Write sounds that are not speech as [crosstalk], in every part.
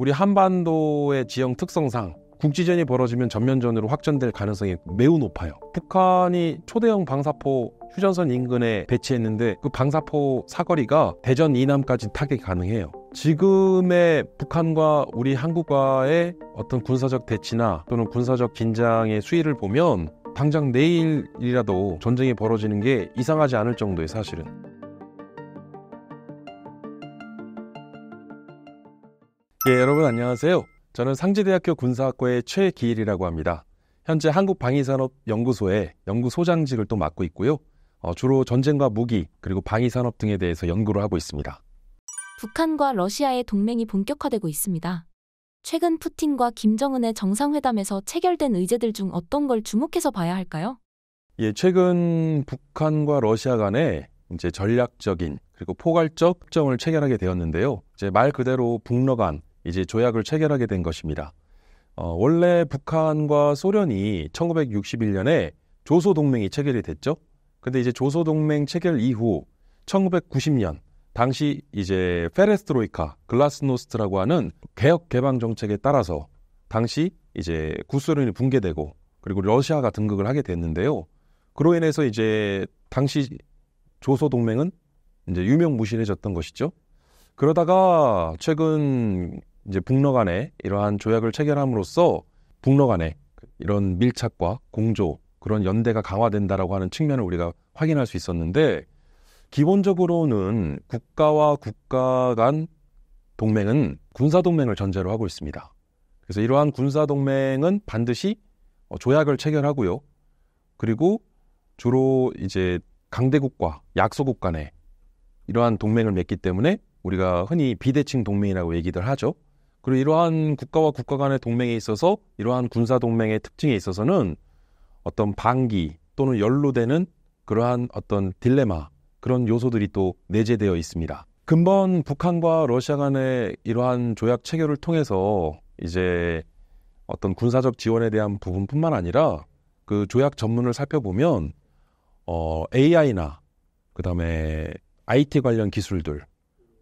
우리 한반도의 지형 특성상 국지전이 벌어지면 전면전으로 확전될 가능성이 매우 높아요. 북한이 초대형 방사포 휴전선 인근에 배치했는데 그 방사포 사거리가 대전 이남까지 타격이 가능해요. 지금의 북한과 우리 한국과의 어떤 군사적 대치나 또는 군사적 긴장의 수위를 보면 당장 내일이라도 전쟁이 벌어지는 게 이상하지 않을 정도의 사실은 예, 여러분 안녕하세요. 저는 상지대학교 군사학과의 최기일이라고 합니다. 현재 한국방위산업연구소의 연구소장직을 또 맡고 있고요. 어, 주로 전쟁과 무기 그리고 방위산업 등에 대해서 연구를 하고 있습니다. 북한과 러시아의 동맹이 본격화되고 있습니다. 최근 푸틴과 김정은의 정상회담에서 체결된 의제들 중 어떤 걸 주목해서 봐야 할까요? 예, 최근 북한과 러시아 간에 이제 전략적인 그리고 포괄적 협정을 체결하게 되었는데요. 이제 말 그대로 북러 간 이제 조약을 체결하게 된 것입니다. 어, 원래 북한과 소련이 1961년에 조소 동맹이 체결이 됐죠. 근데 이제 조소 동맹 체결 이후 1990년 당시 이제 페레스트로이카 글라스노스트라고 하는 개혁 개방 정책에 따라서 당시 이제 구소련이 붕괴되고 그리고 러시아가 등극을 하게 됐는데요. 그로 인해서 이제 당시 조소 동맹은 이제 유명무실해졌던 것이죠. 그러다가 최근 이제 북러 간에 이러한 조약을 체결함으로써 북러 간에 이런 밀착과 공조 그런 연대가 강화된다라고 하는 측면을 우리가 확인할 수 있었는데 기본적으로는 국가와 국가 간 동맹은 군사 동맹을 전제로 하고 있습니다. 그래서 이러한 군사 동맹은 반드시 어, 조약을 체결하고요. 그리고 주로 이제 강대국과 약소국 간에 이러한 동맹을 맺기 때문에 우리가 흔히 비대칭 동맹이라고 얘기들 하죠. 그리고 이러한 국가와 국가 간의 동맹에 있어서 이러한 군사 동맹의 특징에 있어서는 어떤 방기 또는 연루되는 그러한 어떤 딜레마 그런 요소들이 또 내재되어 있습니다. 금번 북한과 러시아 간의 이러한 조약 체결을 통해서 이제 어떤 군사적 지원에 대한 부분뿐만 아니라 그 조약 전문을 살펴보면 어 AI나 그다음에 IT 관련 기술들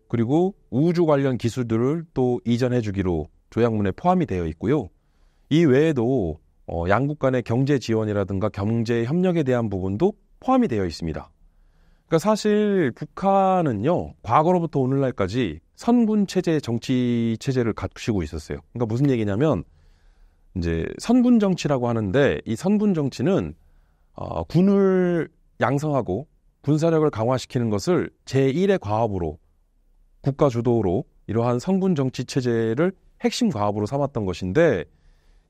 그리고 우주 관련 기술들을 또 이전해 주기로 조약문에 포함이 되어 있고요. 이 외에도 어, 양국 간의 경제 지원이라든가 경제 협력에 대한 부분도 포함이 되어 있습니다. 그러니까 사실 북한은요, 과거로부터 오늘날까지 선군 체제 정치 체제를 갖추고 있었어요. 그러니까 무슨 얘기냐면 이제 선군 정치라고 하는데 이 선군 정치는 어, 군을 양성하고 군사력을 강화시키는 것을 제1의 과업으로 국가 주도로 이러한 성군 정치 체제를 핵심 과업으로 삼았던 것인데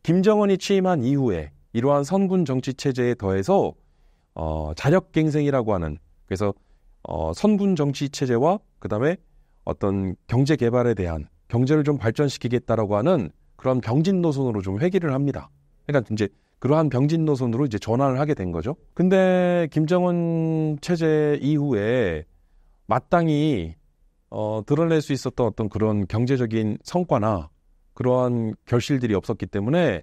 김정은이 취임한 이후에 이러한 선군 정치 체제에 더해서 어, 자력갱생이라고 하는 그래서 어, 선군 정치 체제와 그다음에 어떤 경제 개발에 대한 경제를 좀 발전시키겠다라고 하는 그런 병진 노선으로 좀 회귀를 합니다. 그러니까 이제 그러한 병진 노선으로 이제 전환을 하게 된 거죠. 근데 김정은 체제 이후에 마땅히 어, 드러낼 수 있었던 어떤 그런 경제적인 성과나 그러한 결실들이 없었기 때문에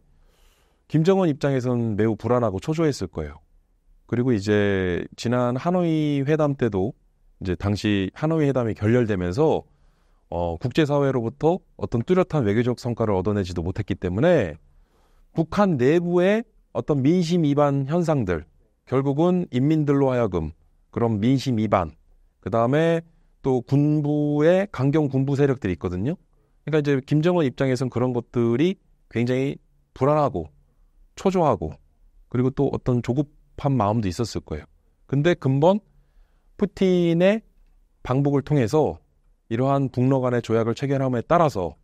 김정은 입장에서는 매우 불안하고 초조했을 거예요. 그리고 이제 지난 하노이 회담 때도 이제 당시 하노이 회담이 결렬되면서 어, 국제사회로부터 어떤 뚜렷한 외교적 성과를 얻어내지도 못했기 때문에 북한 내부의 어떤 민심 위반 현상들 결국은 인민들로 하여금 그런 민심 위반그 다음에 또 군부의 강경 군부 세력들이 있거든요. 그러니까 이제 김정은 입장에선 그런 것들이 굉장히 불안하고 초조하고 그리고 또 어떤 조급한 마음도 있었을 거예요. 근데 근본 푸틴의 방북을 통해서 이러한 북러 간의 조약을 체결함에 따라서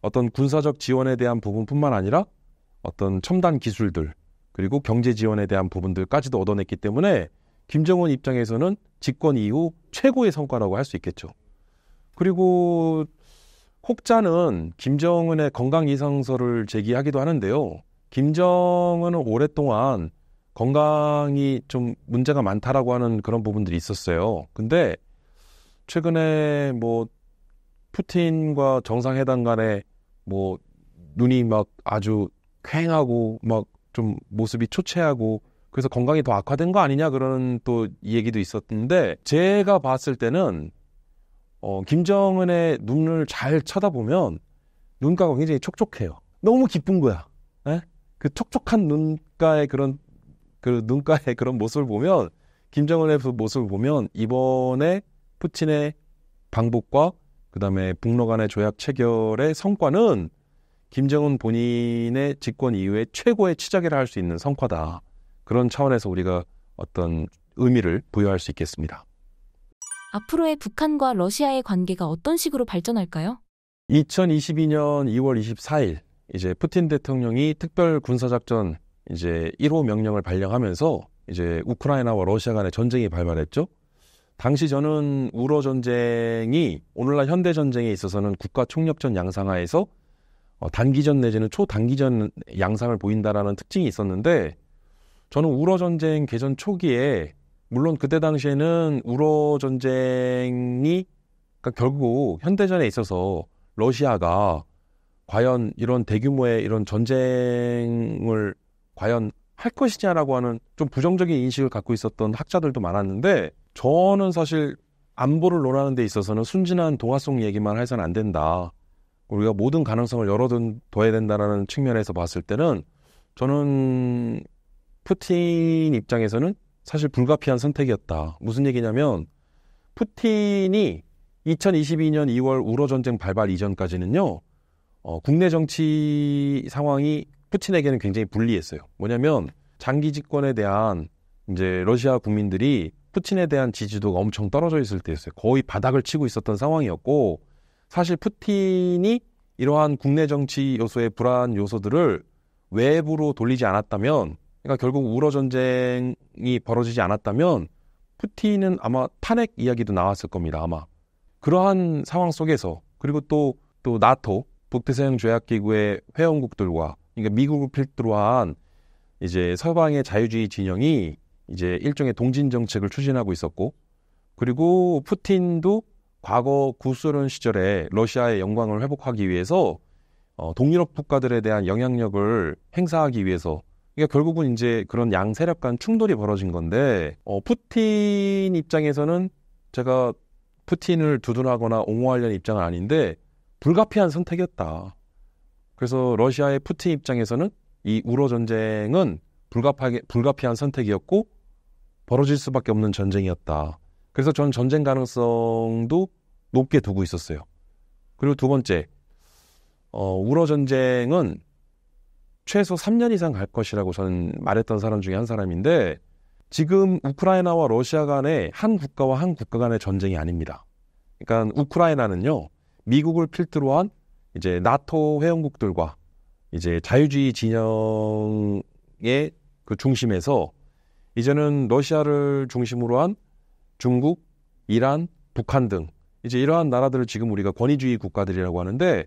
어떤 군사적 지원에 대한 부분뿐만 아니라 어떤 첨단 기술들 그리고 경제 지원에 대한 부분들까지도 얻어냈기 때문에 김정은 입장에서는 집권 이후 최고의 성과라고 할 수 있겠죠. 그리고 혹자는 김정은의 건강 이상설을 제기하기도 하는데요. 김정은은 오랫동안 건강이 좀 문제가 많다라고 하는 그런 부분들이 있었어요. 근데 최근에 뭐 푸틴과 정상회담 간에 뭐 눈이 막 아주 쾌행하고 막 좀 모습이 초췌하고 그래서 건강이 더 악화된 거 아니냐 그런 또 얘기도 있었는데 제가 봤을 때는 어, 김정은의 눈을 잘 쳐다보면 눈가가 굉장히 촉촉해요. 너무 기쁜 거야. 에? 예? 그 촉촉한 눈가의 그런 그 눈가의 그런 모습을 보면 김정은의 모습을 보면 이번에 푸틴의 방북과 그다음에 북러 간의 조약 체결의 성과는 김정은 본인의 집권 이후에 최고의 치자이라할 수 있는 성과다. 그런 차원에서 우리가 어떤 의미를 부여할 수 있겠습니다. 앞으로의 북한과 러시아의 관계가 어떤 식으로 발전할까요? 2022년 2월 24일 이제 푸틴 대통령이 특별 군사작전 이제 1호 명령을 발령하면서 이제 우크라이나와 러시아 간의 전쟁이 발발했죠. 당시 저는 우러 전쟁이 오늘날 현대 전쟁에 있어서는 국가 총력전 양상화에서 어, 단기전 내지는 초단기전 양상을 보인다라는 특징이 있었는데 저는 우러 전쟁 개전 초기에 물론 그때 당시에는 우러 전쟁이 그러니까 결국 현대전에 있어서 러시아가 과연 이런 대규모의 이런 전쟁을 과연 할 것이냐라고 하는 좀 부정적인 인식을 갖고 있었던 학자들도 많았는데 저는 사실 안보를 논하는 데 있어서는 순진한 동화속 얘기만 해서는 안 된다. 우리가 모든 가능성을 열어둔 둬야 된다라는 측면에서 봤을 때는 저는 푸틴 입장에서는 사실 불가피한 선택이었다. 무슨 얘기냐면 푸틴이 2022년 2월 우러 전쟁 발발 이전까지는요. 어, 국내 정치 상황이 푸틴에게는 굉장히 불리했어요. 뭐냐면 장기 집권에 대한 이제 러시아 국민들이 푸틴에 대한 지지도가 엄청 떨어져 있을 때였어요. 거의 바닥을 치고 있었던 상황이었고 사실 푸틴이 이러한 국내 정치 요소의 불안 요소들을 외부로 돌리지 않았다면 그러니까 결국 우러 전쟁이 벌어지지 않았다면 푸틴은 아마 탄핵 이야기도 나왔을 겁니다. 아마 그러한 상황 속에서 그리고 또 또 나토 북대서양 조약기구의 회원국들과 그러니까 미국을 필두로 한 이제 서방의 자유주의 진영이 이제 일종의 동진 정책을 추진하고 있었고 그리고 푸틴도 과거 구소련 시절에 러시아의 영광을 회복하기 위해서 어, 동유럽 국가들에 대한 영향력을 행사하기 위해서 그러니까 결국은 이제 그런 양 세력 간 충돌이 벌어진 건데 어, 푸틴 입장에서는 제가 푸틴을 두둔하거나 옹호하려는 입장은 아닌데 불가피한 선택이었다. 그래서 러시아의 푸틴 입장에서는 이 우러 전쟁은 불가피하게, 불가피한 선택이었고 벌어질 수밖에 없는 전쟁이었다. 그래서 저는 전쟁 가능성도 높게 두고 있었어요. 그리고 두 번째, 어, 우러 전쟁은 최소 3년 이상 갈 것이라고 저는 말했던 사람 중에 한 사람인데 지금 우크라이나와 러시아 간의 한 국가와 한 국가 간의 전쟁이 아닙니다. 그러니까 우크라이나는요 미국을 필두로 한 이제 나토 회원국들과 이제 자유주의 진영의 그 중심에서 이제는 러시아를 중심으로 한 중국, 이란, 북한 등 이제 이러한 나라들을 지금 우리가 권위주의 국가들이라고 하는데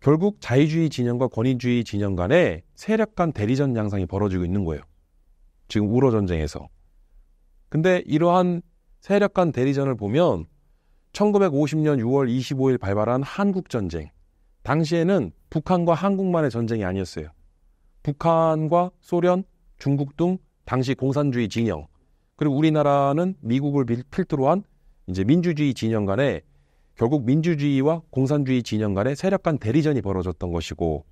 결국 자유주의 진영과 권위주의 진영 간의 세력 간 대리전 양상이 벌어지고 있는 거예요. 지금 우로 전쟁에서. 근데 이러한 세력 간 대리전을 보면 1950년 6월 25일 발발한 한국 전쟁. 당시에는 북한과 한국만의 전쟁이 아니었어요. 북한과 소련, 중국 등 당시 공산주의 진영, 그리고 우리나라는 미국을 필두로 한 이제 민주주의 진영 간의 결국 민주주의와 공산주의 진영 간의 세력 간 대리전이 벌어졌던 것이고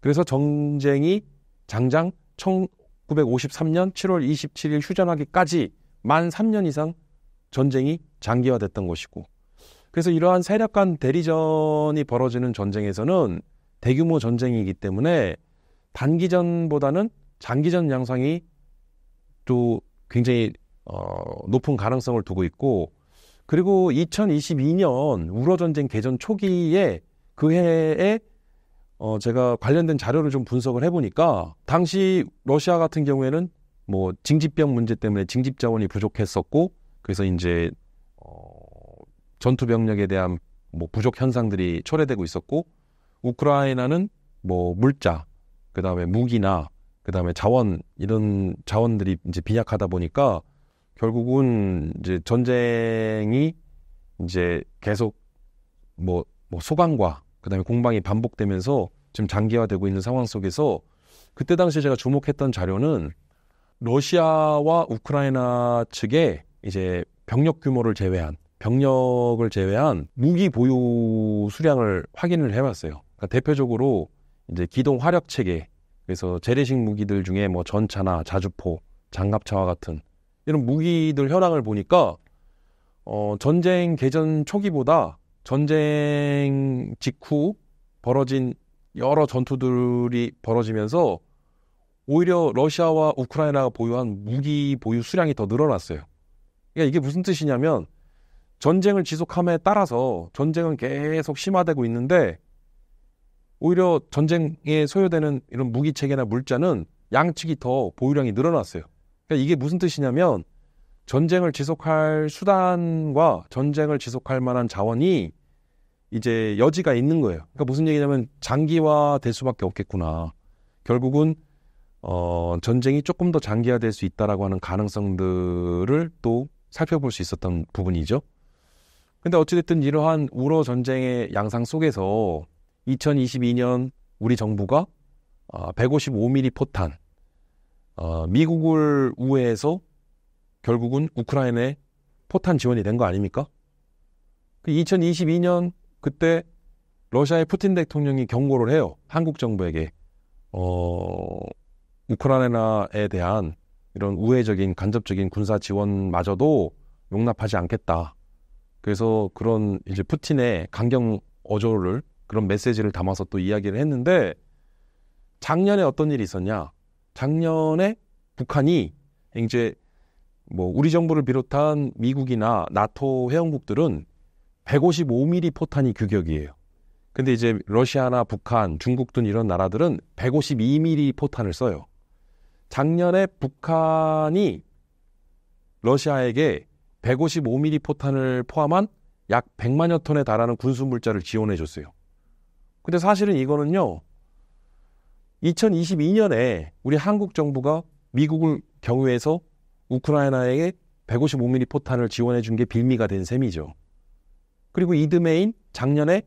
그래서 전쟁이 장장 1953년 7월 27일 휴전하기까지 만 3년 이상 전쟁이 장기화됐던 것이고 그래서 이러한 세력 간 대리전이 벌어지는 전쟁에서는 대규모 전쟁이기 때문에 단기전보다는 장기전 양상이 또 굉장히 어, 높은 가능성을 두고 있고 그리고 2022년 우러 전쟁 개전 초기에 그 해에 어 제가 관련된 자료를 좀 분석을 해보니까 당시 러시아 같은 경우에는 뭐 징집병 문제 때문에 징집 자원이 부족했었고 그래서 이제 어 전투 병력에 대한 뭐 부족 현상들이 초래되고 있었고 우크라이나는 뭐 물자 그다음에 무기나 그다음에 자원 이런 자원들이 이제 빈약하다 보니까 결국은 이제 전쟁이 이제 계속 뭐, 뭐 소강과 그다음에 공방이 반복되면서 지금 장기화되고 있는 상황 속에서 그때 당시 제가 주목했던 자료는 러시아와 우크라이나 측의 이제 병력 규모를 제외한 병력을 제외한 무기 보유 수량을 확인을 해봤어요. 그러니까 대표적으로 이제 기동 화력 체계 그래서 재래식 무기들 중에 뭐 전차나 자주포, 장갑차와 같은 이런 무기들 현황을 보니까 어, 전쟁 개전 초기보다 전쟁 직후 벌어진 여러 전투들이 벌어지면서 오히려 러시아와 우크라이나가 보유한 무기 보유 수량이 더 늘어났어요. 그러니까 이게 무슨 뜻이냐면 전쟁을 지속함에 따라서 전쟁은 계속 심화되고 있는데 오히려 전쟁에 소요되는 이런 무기 체계나 물자는 양측이 더 보유량이 늘어났어요. 그러니까 이게 무슨 뜻이냐면 전쟁을 지속할 수단과 전쟁을 지속할 만한 자원이 이제 여지가 있는 거예요. 그러니까 무슨 얘기냐면 장기화될 수밖에 없겠구나. 결국은 어, 전쟁이 조금 더 장기화될 수 있다라고 하는 가능성들을 또 살펴볼 수 있었던 부분이죠. 근데 어찌됐든 이러한 우러 전쟁의 양상 속에서 2022년 우리 정부가 155mm 아, 포탄, 어, 미국을 우회해서 결국은 우크라이나에 포탄 지원이 된 거 아닙니까? 그 2022년 그때 러시아의 푸틴 대통령이 경고를 해요. 한국 정부에게 어, 우크라이나에 대한 이런 우회적인 간접적인 군사 지원마저도 용납하지 않겠다. 그래서 그런 이제 푸틴의 강경 어조를 그런 메시지를 담아서 또 이야기를 했는데 작년에 어떤 일이 있었냐? 작년에 북한이 이제 뭐 우리 정부를 비롯한 미국이나 나토 회원국들은 155mm 포탄이 규격이에요. 그 근데 이제 러시아나 북한, 중국 등 이런 나라들은 152mm 포탄을 써요. 작년에 북한이 러시아에게 155mm 포탄을 포함한 약 100만여 톤에 달하는 군수 물자를 지원해 줬어요. 근데 사실은 이거는요. 2022년에 우리 한국 정부가 미국을 경유해서 우크라이나에게 155mm 포탄을 지원해 준 게 빌미가 된 셈이죠. 그리고 이듬해인 작년에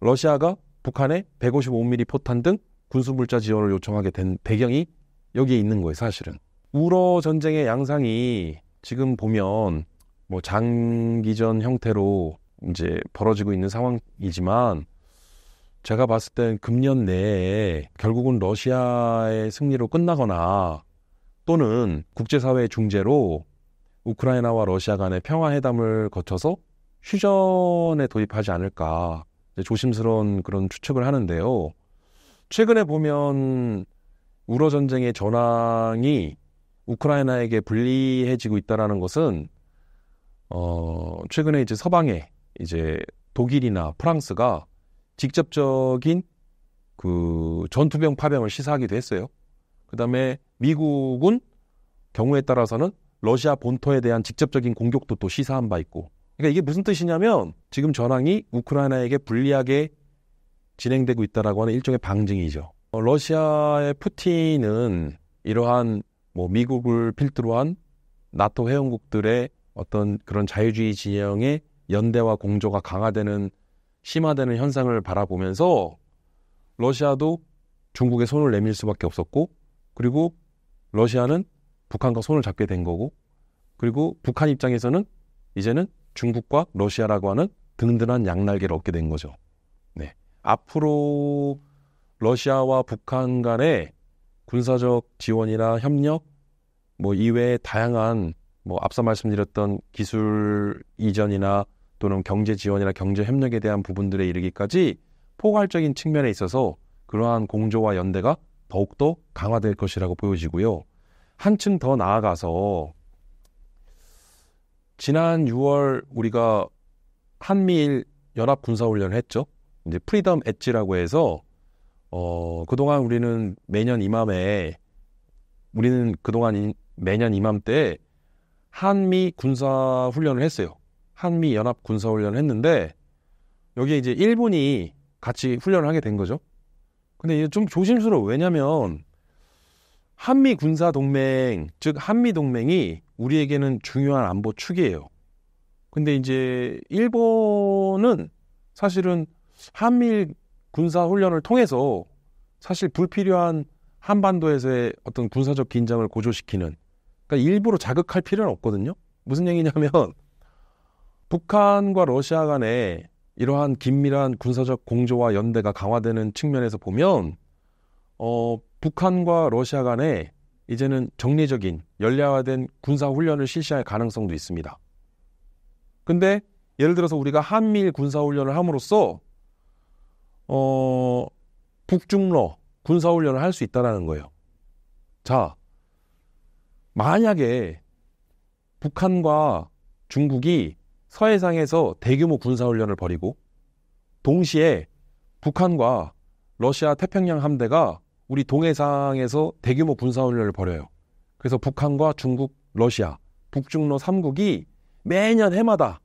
러시아가 북한에 155mm 포탄 등 군수물자 지원을 요청하게 된 배경이 여기에 있는 거예요, 사실은. 우러 전쟁의 양상이 지금 보면 뭐 장기전 형태로 이제 벌어지고 있는 상황이지만 제가 봤을 땐 금년 내에 결국은 러시아의 승리로 끝나거나 또는 국제사회의 중재로 우크라이나와 러시아 간의 평화회담을 거쳐서 휴전에 도입하지 않을까 조심스러운 그런 추측을 하는데요. 최근에 보면 우러 전쟁의 전황이 우크라이나에게 불리해지고 있다라는 것은 어 최근에 이제 서방에 이제 독일이나 프랑스가 직접적인 그 전투병 파병을 시사하기도 했어요. 그 다음에 미국은 경우에 따라서는 러시아 본토에 대한 직접적인 공격도 또 시사한 바 있고. 그러니까 이게 무슨 뜻이냐면 지금 전황이 우크라이나에게 불리하게 진행되고 있다라고 하는 일종의 방증이죠. 어, 러시아의 푸틴은 이러한 뭐 미국을 필두로 한 나토 회원국들의 어떤 그런 자유주의 진영의 연대와 공조가 강화되는 심화되는 현상을 바라보면서 러시아도 중국에 손을 내밀 수밖에 없었고 그리고 러시아는 북한과 손을 잡게 된 거고 그리고 북한 입장에서는 이제는 중국과 러시아라고 하는 든든한 양날개를 얻게 된 거죠. 네. 앞으로 러시아와 북한 간의 군사적 지원이나 협력 뭐 이외에 다양한 뭐 앞서 말씀드렸던 기술 이전이나 또는 경제 지원이나 경제 협력에 대한 부분들에 이르기까지 포괄적인 측면에 있어서 그러한 공조와 연대가 더욱더 강화될 것이라고 보여지고요. 한층 더 나아가서 지난 6월 우리가 한미일 연합 군사훈련을 했죠. 이제 프리덤 엣지라고 해서 어 그동안 우리는 매년 이맘에 우리는 그동안 매년 이맘때 한미 군사훈련을 했어요. 한미 연합 군사 훈련을 했는데 여기에 이제 일본이 같이 훈련을 하게 된 거죠. 근데 이제 좀 조심스러워. 왜냐면 한미 군사 동맹, 즉 한미 동맹이 우리에게는 중요한 안보 축이에요. 근데 이제 일본은 사실은 한미 군사 훈련을 통해서 사실 불필요한 한반도에서의 어떤 군사적 긴장을 고조시키는 그러니까 일부러 자극할 필요는 없거든요. 무슨 얘기냐면 북한과 러시아 간의 이러한 긴밀한 군사적 공조와 연대가 강화되는 측면에서 보면 어, 북한과 러시아 간에 이제는 정례적인 연례화된 군사 훈련을 실시할 가능성도 있습니다. 근데 예를 들어서 우리가 한미일 군사 훈련을 함으로써 어, 북중러 군사 훈련을 할 수 있다라는 거예요. 자, 만약에 북한과 중국이 서해상에서 대규모 군사훈련을 벌이고 동시에 북한과 러시아 태평양 함대가 우리 동해상에서 대규모 군사훈련을 벌여요. 그래서 북한과 중국, 러시아, 북중로 3국이 매년 해마다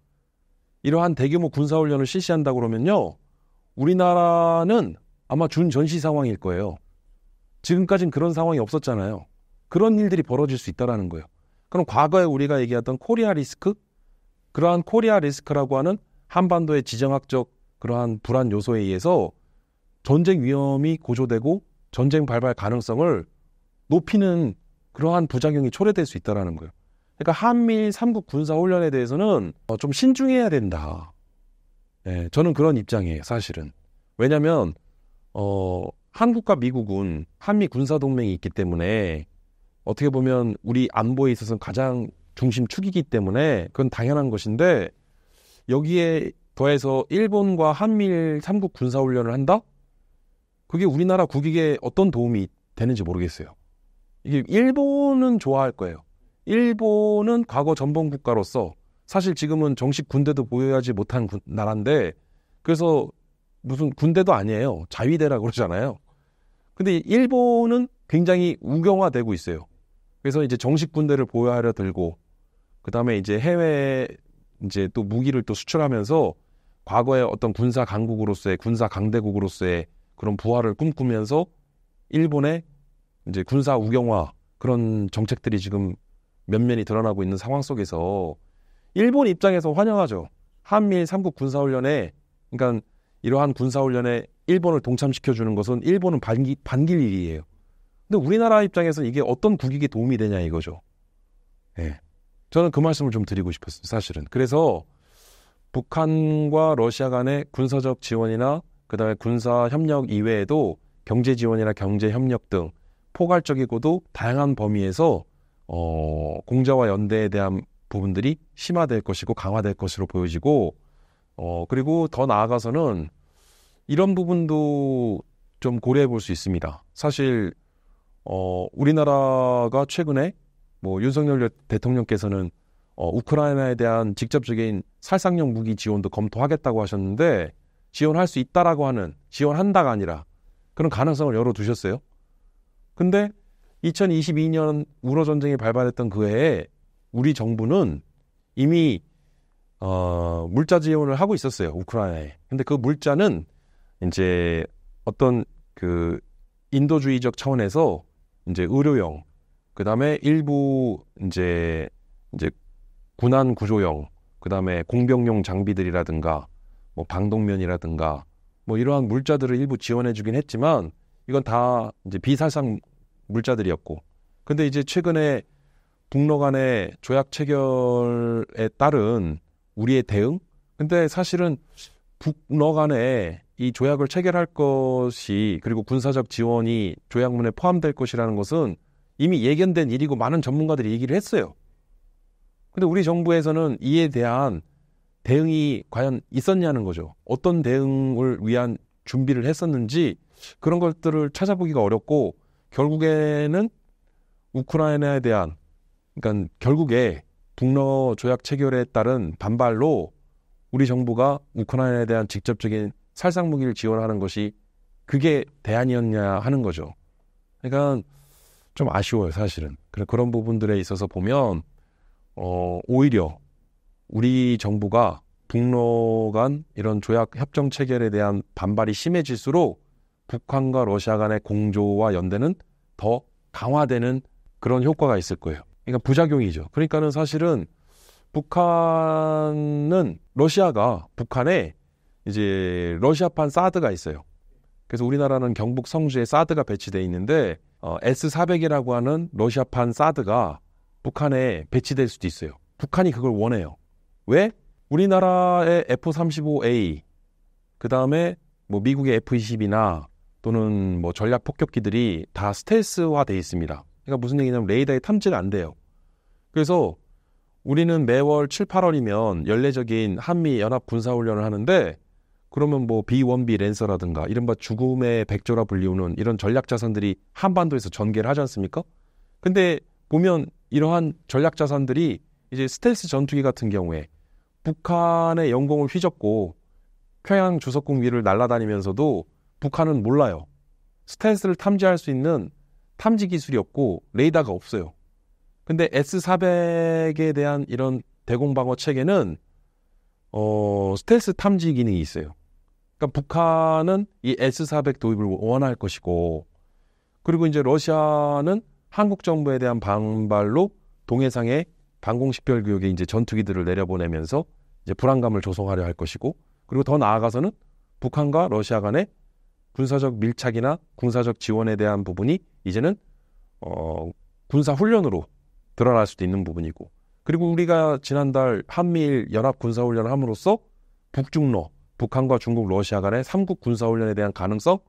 이러한 대규모 군사훈련을 실시한다고 그러면요. 우리나라는 아마 준전시 상황일 거예요. 지금까지는 그런 상황이 없었잖아요. 그런 일들이 벌어질 수 있다라는 거예요. 그럼 과거에 우리가 얘기했던 코리아 리스크, 그러한 코리아 리스크라고 하는 한반도의 지정학적 그러한 불안 요소에 의해서 전쟁 위험이 고조되고 전쟁 발발 가능성을 높이는 그러한 부작용이 초래될 수 있다라는 거예요. 그러니까 한미 일 삼국 군사 훈련에 대해서는 어, 좀 신중해야 된다. 예, 저는 그런 입장이에요, 사실은. 왜냐면 어, 한국과 미국은 한미 군사 동맹이 있기 때문에 어떻게 보면 우리 안보에 있어서는 가장 중심축이기 때문에 그건 당연한 것인데 여기에 더해서 일본과 한미일 삼국 군사훈련을 한다? 그게 우리나라 국익에 어떤 도움이 되는지 모르겠어요. 이게 일본은 좋아할 거예요. 일본은 과거 전범 국가로서 사실 지금은 정식 군대도 보유하지 못한 군, 나라인데 그래서 무슨 군대도 아니에요. 자위대라고 그러잖아요. 근데 일본은 굉장히 우경화되고 있어요. 그래서 이제 정식 군대를 보유하려 들고 그다음에 이제 해외 이제 또 무기를 또 수출하면서 과거의 어떤 군사 강국으로서의 군사 강대국으로서의 그런 부활을 꿈꾸면서 일본의 이제 군사 우경화 그런 정책들이 지금 면면이 드러나고 있는 상황 속에서 일본 입장에서 환영하죠. 한미일 삼국 군사훈련에 그러니까 이러한 군사훈련에 일본을 동참시켜 주는 것은 일본은 반기, 반길 일이에요. 근데 우리나라 입장에서 이게 어떤 국익에 도움이 되냐 이거죠. 예. 네. 저는 그 말씀을 좀 드리고 싶었어요, 사실은. 그래서 북한과 러시아 간의 군사적 지원이나 그다음에 군사 협력 이외에도 경제 지원이나 경제 협력 등 포괄적이고도 다양한 범위에서 어, 공자와 연대에 대한 부분들이 심화될 것이고 강화될 것으로 보여지고 어, 그리고 더 나아가서는 이런 부분도 좀 고려해 볼 수 있습니다. 사실 어, 우리나라가 최근에 뭐 윤석열 대통령께서는 어, 우크라이나에 대한 직접적인 살상용 무기 지원도 검토하겠다고 하셨는데 지원할 수 있다라고 하는 지원한다가 아니라 그런 가능성을 열어두셨어요. 근데 2022년 우러 전쟁이 발발했던 그 해에 우리 정부는 이미 어, 물자 지원을 하고 있었어요 우크라이나에. 근데 그 물자는 이제 어떤 그 인도주의적 차원에서 이제 의료용 그 다음에 일부 이제 이제 군안 구조형그 다음에 공병용 장비들이라든가 뭐 방독면이라든가 뭐 이러한 물자들을 일부 지원해주긴 했지만 이건 다 이제 비살상 물자들이었고 근데 이제 최근에 북러 간의 조약 체결에 따른 우리의 대응? 근데 사실은 북러 간에 이 조약을 체결할 것이 그리고 군사적 지원이 조약문에 포함될 것이라는 것은 이미 예견된 일이고 많은 전문가들이 얘기를 했어요. 근데 우리 정부에서는 이에 대한 대응이 과연 있었냐는 거죠. 어떤 대응을 위한 준비를 했었는지 그런 것들을 찾아보기가 어렵고 결국에는 우크라이나에 대한 그러니까 결국에 북러 조약 체결에 따른 반발로 우리 정부가 우크라이나에 대한 직접적인 살상 무기를 지원하는 것이 그게 대안이었냐 하는 거죠. 그러니까 좀 아쉬워요, 사실은. 그래, 그런 부분들에 있어서 보면, 어, 오히려 우리 정부가 북로간 이런 조약 협정 체결에 대한 반발이 심해질수록 북한과 러시아 간의 공조와 연대는 더 강화되는 그런 효과가 있을 거예요. 그러니까 부작용이죠. 그러니까는 사실은 북한은 러시아가 북한에 이제 러시아판 사드가 있어요. 그래서 우리나라는 경북 성주에 사드가 배치돼 있는데 어, S400이라고 하는 러시아판 사드가 북한에 배치될 수도 있어요. 북한이 그걸 원해요. 왜? 우리나라의 F-35A, 그 다음에 뭐 미국의 f 2이나 또는 뭐 전략 폭격기들이 다 스텔스화 돼 있습니다. 그러니까 무슨 얘기냐면 레이더에 탐지가 안 돼요. 그래서 우리는 매월 7, 8월이면 연례적인 한미 연합 군사 훈련을 하는데 그러면 뭐 비원비 랜서라든가 이른바 죽음의 백조라 불리우는 이런 전략 자산들이 한반도에서 전개를 하지 않습니까? 근데 보면 이러한 전략 자산들이 이제 스텔스 전투기 같은 경우에 북한의 영공을 휘젓고 평양 주석궁 위를 날아다니면서도 북한은 몰라요. 스텔스를 탐지할 수 있는 탐지 기술이 없고 레이더가 없어요. 근데 S400에 대한 이런 대공방어 체계는 어, 스텔스 탐지 기능이 있어요. 그러니까 북한은 이 S400 도입을 원할 것이고 그리고 이제 러시아는 한국 정부에 대한 반발로 동해상에 방공식별 구역에 이제 전투기들을 내려보내면서 이제 불안감을 조성하려 할 것이고 그리고 더 나아가서는 북한과 러시아 간의 군사적 밀착이나 군사적 지원에 대한 부분이 이제는 어, 군사 훈련으로 드러날 수도 있는 부분이고 그리고 우리가 지난달 한미일 연합 군사 훈련을 함으로써 북중러 북한과 중국, 러시아 간의 삼국 군사훈련에 대한 가능성?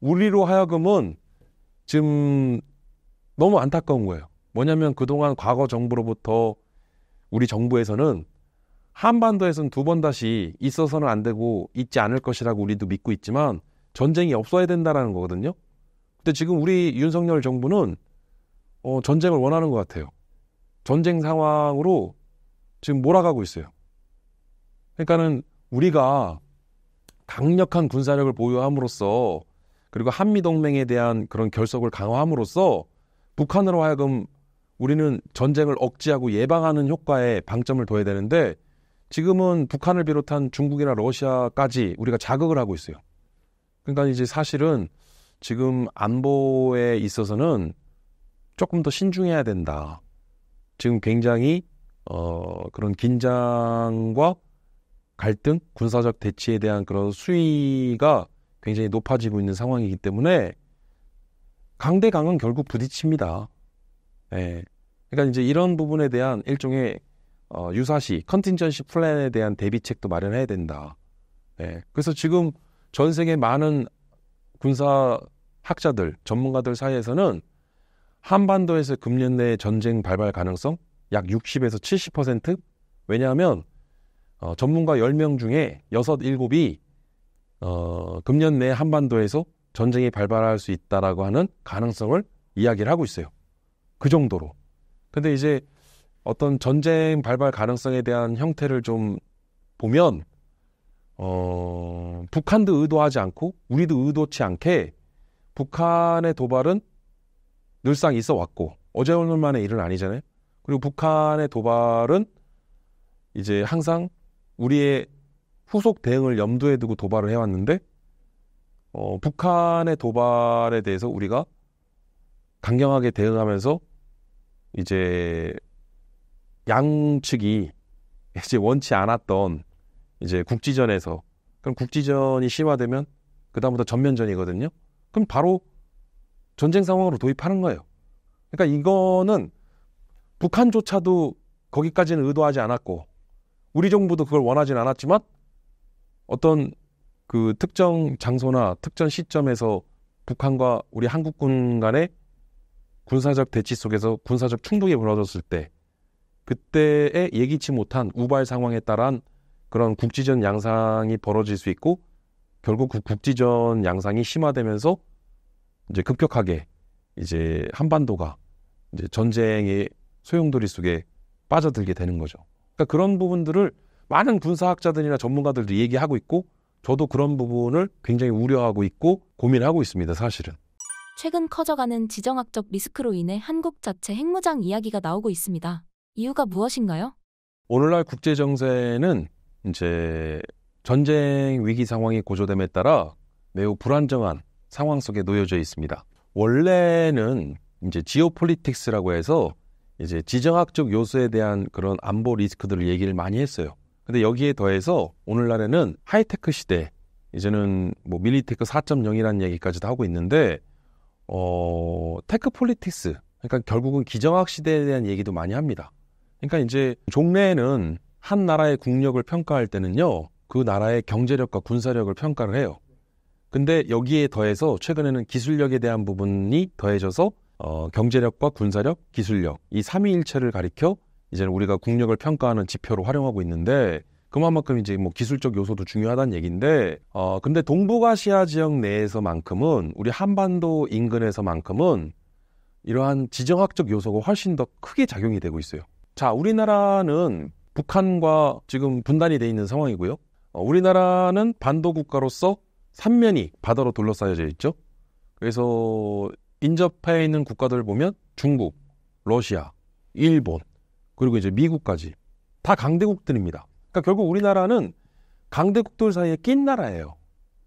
우리로 하여금은 지금 너무 안타까운 거예요. 뭐냐면 그동안 과거 정부로부터 우리 정부에서는 한반도에서는 두 번 다시 있어서는 안 되고 있지 않을 것이라고 우리도 믿고 있지만 전쟁이 없어야 된다라는 거거든요. 근데 지금 우리 윤석열 정부는 어, 전쟁을 원하는 것 같아요. 전쟁 상황으로 지금 몰아가고 있어요. 그러니까는 우리가 강력한 군사력을 보유함으로써 그리고 한미 동맹에 대한 그런 결속을 강화함으로써 북한으로 하여금 우리는 전쟁을 억제하고 예방하는 효과에 방점을 둬야 되는데 지금은 북한을 비롯한 중국이나 러시아까지 우리가 자극을 하고 있어요. 그러니까 이제 사실은 지금 안보에 있어서는 조금 더 신중해야 된다. 지금 굉장히 어 그런 긴장과 갈등, 군사적 대치에 대한 그런 수위가 굉장히 높아지고 있는 상황이기 때문에 강대강은 결국 부딪힙니다. 예. 그러니까 이제 이런 부분에 대한 일종의 어, 유사시 컨틴전시 플랜에 대한 대비책도 마련해야 된다. 예. 그래서 지금 전 세계 많은 군사 학자들, 전문가들 사이에서는 한반도에서 금년 내에 전쟁 발발 가능성 약 60에서 70% 왜냐하면 어, 전문가 10명 중에 6, 7이 어, 금년 내 한반도에서 전쟁이 발발할 수 있다라고 하는 가능성을 이야기를 하고 있어요. 그 정도로. 근데 이제 어떤 전쟁 발발 가능성에 대한 형태를 좀 보면 어, 북한도 의도하지 않고 우리도 의도치 않게 북한의 도발은 늘상 있어 왔고 어제 오늘만의 일은 아니잖아요. 그리고 북한의 도발은 이제 항상 우리의 후속 대응을 염두에 두고 도발을 해왔는데 어, 북한의 도발에 대해서 우리가 강경하게 대응하면서 이제 양측이 이제 원치 않았던 이제 국지전에서 그럼 국지전이 심화되면 그다음부터 전면전이거든요. 그럼 바로 전쟁 상황으로 도입하는 거예요. 그러니까 이거는 북한조차도 거기까지는 의도하지 않았고 우리 정부도 그걸 원하진 않았지만 어떤 그 특정 장소나 특정 시점에서 북한과 우리 한국군 간의 군사적 대치 속에서 군사적 충돌이 벌어졌을 때 그때의 예기치 못한 우발 상황에 따른 그런 국지전 양상이 벌어질 수 있고 결국 그 국지전 양상이 심화되면서 이제 급격하게 이제 한반도가 이제 전쟁의 소용돌이 속에 빠져들게 되는 거죠. 그러니까 그런 부분들을 많은 군사학자들이나 전문가들도 얘기하고 있고 저도 그런 부분을 굉장히 우려하고 있고 고민하고 있습니다, 사실은. 최근 커져가는 지정학적 리스크로 인해 한국 자체 핵무장 이야기가 나오고 있습니다. 이유가 무엇인가요? 오늘날 국제 정세는 이제 전쟁 위기 상황이 고조됨에 따라 매우 불안정한 상황 속에 놓여져 있습니다. 원래는 이제 지오폴리틱스라고 해서 이제 지정학적 요소에 대한 그런 안보 리스크들을 얘기를 많이 했어요. 근데 여기에 더해서 오늘날에는 하이테크 시대 이제는 뭐 밀리테크 4.0이라는 얘기까지도 하고 있는데 어 테크 폴리틱스 그러니까 결국은 기정학 시대에 대한 얘기도 많이 합니다. 그러니까 이제 종래에는 한 나라의 국력을 평가할 때는요 그 나라의 경제력과 군사력을 평가를 해요. 근데 여기에 더해서 최근에는 기술력에 대한 부분이 더해져서 어, 경제력과 군사력, 기술력 이 삼위일체를 가리켜 이제는 우리가 국력을 평가하는 지표로 활용하고 있는데 그만큼 이제 뭐 기술적 요소도 중요하다는 얘기인데 어 근데 동북아시아 지역 내에서만큼은 우리 한반도 인근에서만큼은 이러한 지정학적 요소가 훨씬 더 크게 작용이 되고 있어요. 자, 우리나라는 북한과 지금 분단이 돼 있는 상황이고요. 어, 우리나라는 반도 국가로서 삼면이 바다로 둘러싸여져 있죠. 그래서 인접해 있는 국가들을 보면 중국, 러시아, 일본, 그리고 이제 미국까지 다 강대국들입니다. 그러니까 결국 우리나라는 강대국들 사이에 낀 나라예요.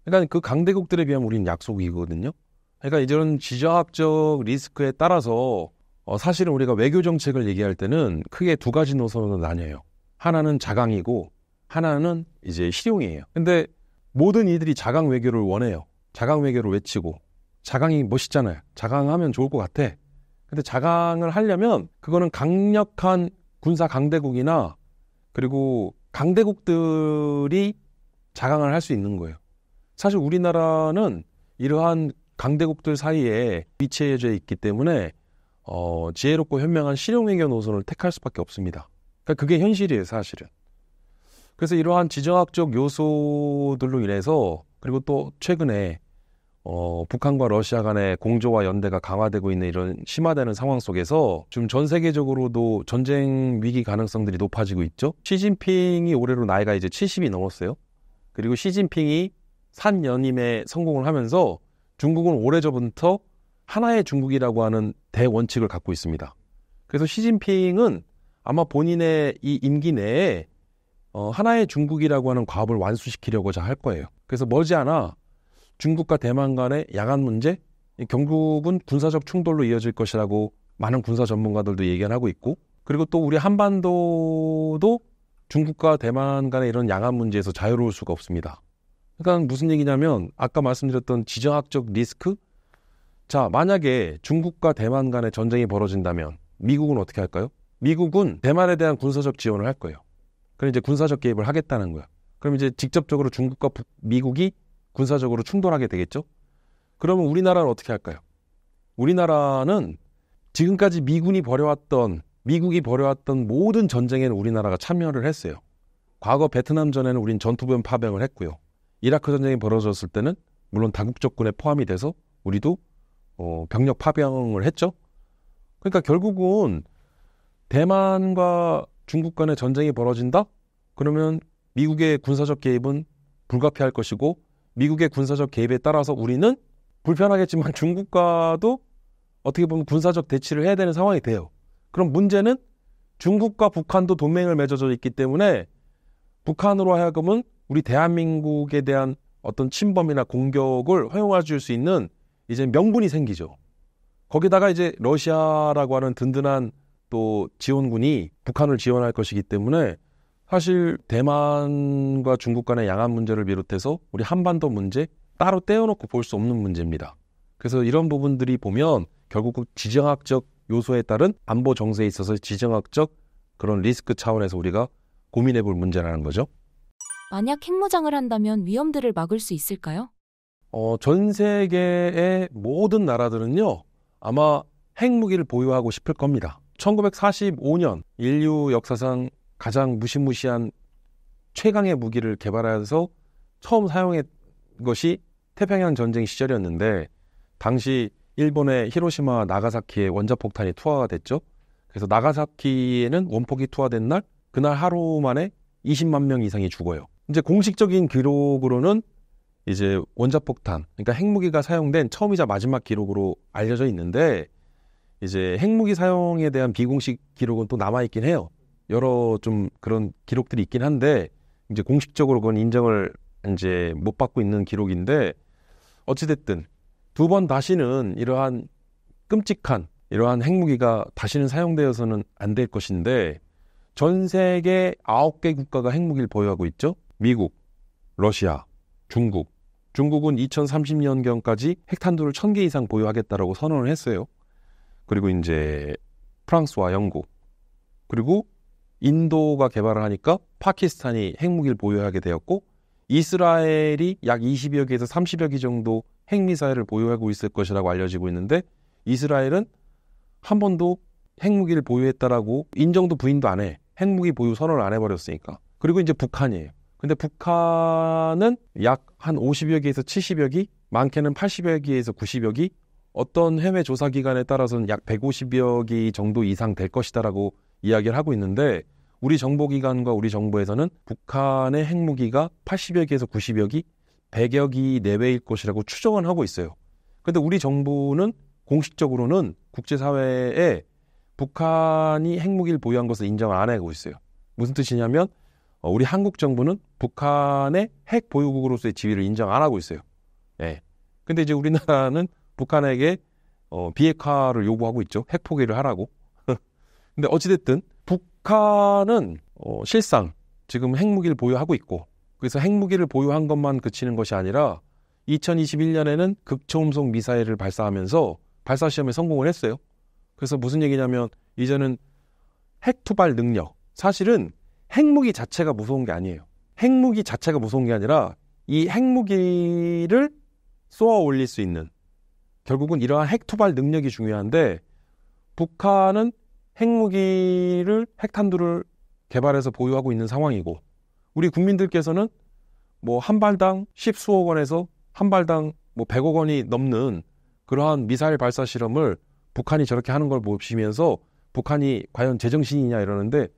그러니까 그 강대국들에 비하면 우리는 약속이거든요. 그러니까 이런 지정학적 리스크에 따라서 어, 사실은 우리가 외교 정책을 얘기할 때는 크게 두 가지 노선으로 나뉘어요. 하나는 자강이고 하나는 이제 실용이에요. 근데 모든 이들이 자강 외교를 원해요. 자강 외교를 외치고 자강이 멋있잖아요. 자강하면 좋을 것 같아. 근데 자강을 하려면 그거는 강력한 군사 강대국이나 그리고 강대국들이 자강을 할 수 있는 거예요. 사실 우리나라는 이러한 강대국들 사이에 위치해져 있기 때문에 어, 지혜롭고 현명한 실용외교 노선을 택할 수밖에 없습니다. 그러니까 그게 현실이에요, 사실은. 그래서 이러한 지정학적 요소들로 인해서 그리고 또 최근에 어, 북한과 러시아 간의 공조와 연대가 강화되고 있는 이런 심화되는 상황 속에서 지금 전 세계적으로도 전쟁 위기 가능성들이 높아지고 있죠. 시진핑이 올해로 나이가 이제 70이 넘었어요. 그리고 시진핑이 산 연임에 성공을 하면서 중국은 오래전부터 하나의 중국이라고 하는 대원칙을 갖고 있습니다. 그래서 시진핑은 아마 본인의 이 임기 내에 어, 하나의 중국이라고 하는 과업을 완수시키려고 잘할 거예요. 그래서 머지않아 중국과 대만 간의 야간 문제 결국은 군사적 충돌로 이어질 것이라고 많은 군사 전문가들도 얘기를 하고 있고 그리고 또 우리 한반도도 중국과 대만 간의 이런 야간 문제에서 자유로울 수가 없습니다. 그러니까 무슨 얘기냐면 아까 말씀드렸던 지정학적 리스크 자 만약에 중국과 대만 간의 전쟁이 벌어진다면 미국은 어떻게 할까요? 미국은 대만에 대한 군사적 지원을 할 거예요. 그럼 이제 군사적 개입을 하겠다는 거야. 그럼 이제 직접적으로 중국과 미국이 군사적으로 충돌하게 되겠죠? 그러면 우리나라는 어떻게 할까요? 우리나라는 지금까지 미군이 벌여왔던 미국이 벌여왔던 모든 전쟁에는 우리나라가 참여를 했어요. 과거 베트남 전에는 우린 전투부연 파병을 했고요. 이라크 전쟁이 벌어졌을 때는 물론 다국적군에 포함이 돼서 우리도 어, 병력 파병을 했죠. 그러니까 결국은 대만과 중국 간의 전쟁이 벌어진다? 그러면 미국의 군사적 개입은 불가피할 것이고 미국의 군사적 개입에 따라서 우리는 불편하겠지만 중국과도 어떻게 보면 군사적 대치를 해야 되는 상황이 돼요. 그럼 문제는 중국과 북한도 동맹을 맺어져 있기 때문에 북한으로 하여금은 우리 대한민국에 대한 어떤 침범이나 공격을 허용해 줄수 있는 이제 명분이 생기죠. 거기다가 이제 러시아라고 하는 든든한 또 지원군이 북한을 지원할 것이기 때문에 사실 대만과 중국 간의 양안 문제를 비롯해서 우리 한반도 문제 따로 떼어놓고 볼 수 없는 문제입니다. 그래서 이런 부분들이 보면 결국 지정학적 요소에 따른 안보 정세에 있어서 지정학적 그런 리스크 차원에서 우리가 고민해 볼 문제라는 거죠. 만약 핵무장을 한다면 위험들을 막을 수 있을까요? 어, 전 세계의 모든 나라들은요, 아마 핵무기를 보유하고 싶을 겁니다. 1945년 인류 역사상 가장 무시무시한 최강의 무기를 개발해서 처음 사용한 것이 태평양 전쟁 시절이었는데 당시 일본의 히로시마 나가사키에 원자폭탄이 투하가 됐죠. 그래서 나가사키에는 원폭이 투하된 날 그날 하루 만에 20만 명 이상이 죽어요. 이제 공식적인 기록으로는 이제 원자폭탄, 그러니까 핵무기가 사용된 처음이자 마지막 기록으로 알려져 있는데 이제 핵무기 사용에 대한 비공식 기록은 또 남아 있긴 해요. 여러 좀 그런 기록들이 있긴 한데 이제 공식적으로 그건 인정을 이제 못 받고 있는 기록인데 어찌됐든 두 번 다시는 이러한 끔찍한 이러한 핵무기가 다시는 사용되어서는 안 될 것인데 전 세계 아홉 개 국가가 핵무기를 보유하고 있죠. 미국, 러시아, 중국. 중국은 2030년경까지 핵탄두를 1000개 이상 보유하겠다라고 선언을 했어요. 그리고 이제 프랑스와 영국. 그리고 인도가 개발을 하니까 파키스탄이 핵무기를 보유하게 되었고 이스라엘이 약 20여 개에서 30여 개 정도 핵미사일을 보유하고 있을 것이라고 알려지고 있는데 이스라엘은 한 번도 핵무기를 보유했다라고 인정도 부인도 안 해. 핵무기 보유 선언을 안 해버렸으니까. 그리고 이제 북한이에요. 근데 북한은 약 한 50여 개에서 70여 기, 많게는 80여 개에서 90여 기, 어떤 해외 조사 기관에 따라서는 약 150여 기 정도 이상 될 것이다라고 이야기를 하고 있는데 우리 정보기관과 우리 정부에서는 북한의 핵무기가 80여 기에서 90여 기, 100여 기 내외일 것이라고 추정을 하고 있어요. 그런데 우리 정부는 공식적으로는 국제사회에 북한이 핵무기를 보유한 것을 인정을 안 하고 있어요. 무슨 뜻이냐면 어, 우리 한국 정부는 북한의 핵 보유국으로서의 지위를 인정 안 하고 있어요. 예. 근데 이제 우리나라는 북한에게 어, 비핵화를 요구하고 있죠. 핵 포기를 하라고. 근데 어찌됐든 북한은 어, 실상 지금 핵무기를 보유하고 있고 그래서 핵무기를 보유한 것만 그치는 것이 아니라 2021년에는 극초음속 미사일을 발사하면서 발사 시험에 성공을 했어요. 그래서 무슨 얘기냐면 이제는 핵 투발 능력 사실은 핵무기 자체가 무서운 게 아니에요. 핵무기 자체가 무서운 게 아니라 이 핵무기를 쏘아 올릴 수 있는 결국은 이러한 핵 투발 능력이 중요한데 북한은 핵무기를 핵탄두를 개발해서 보유하고 있는 상황이고 우리 국민들께서는 뭐 한 발당 10수억 원에서 한 발당 뭐 100억 원이 넘는 그러한 미사일 발사 실험을 북한이 저렇게 하는 걸 보시면서 북한이 과연 제정신이냐 이러는데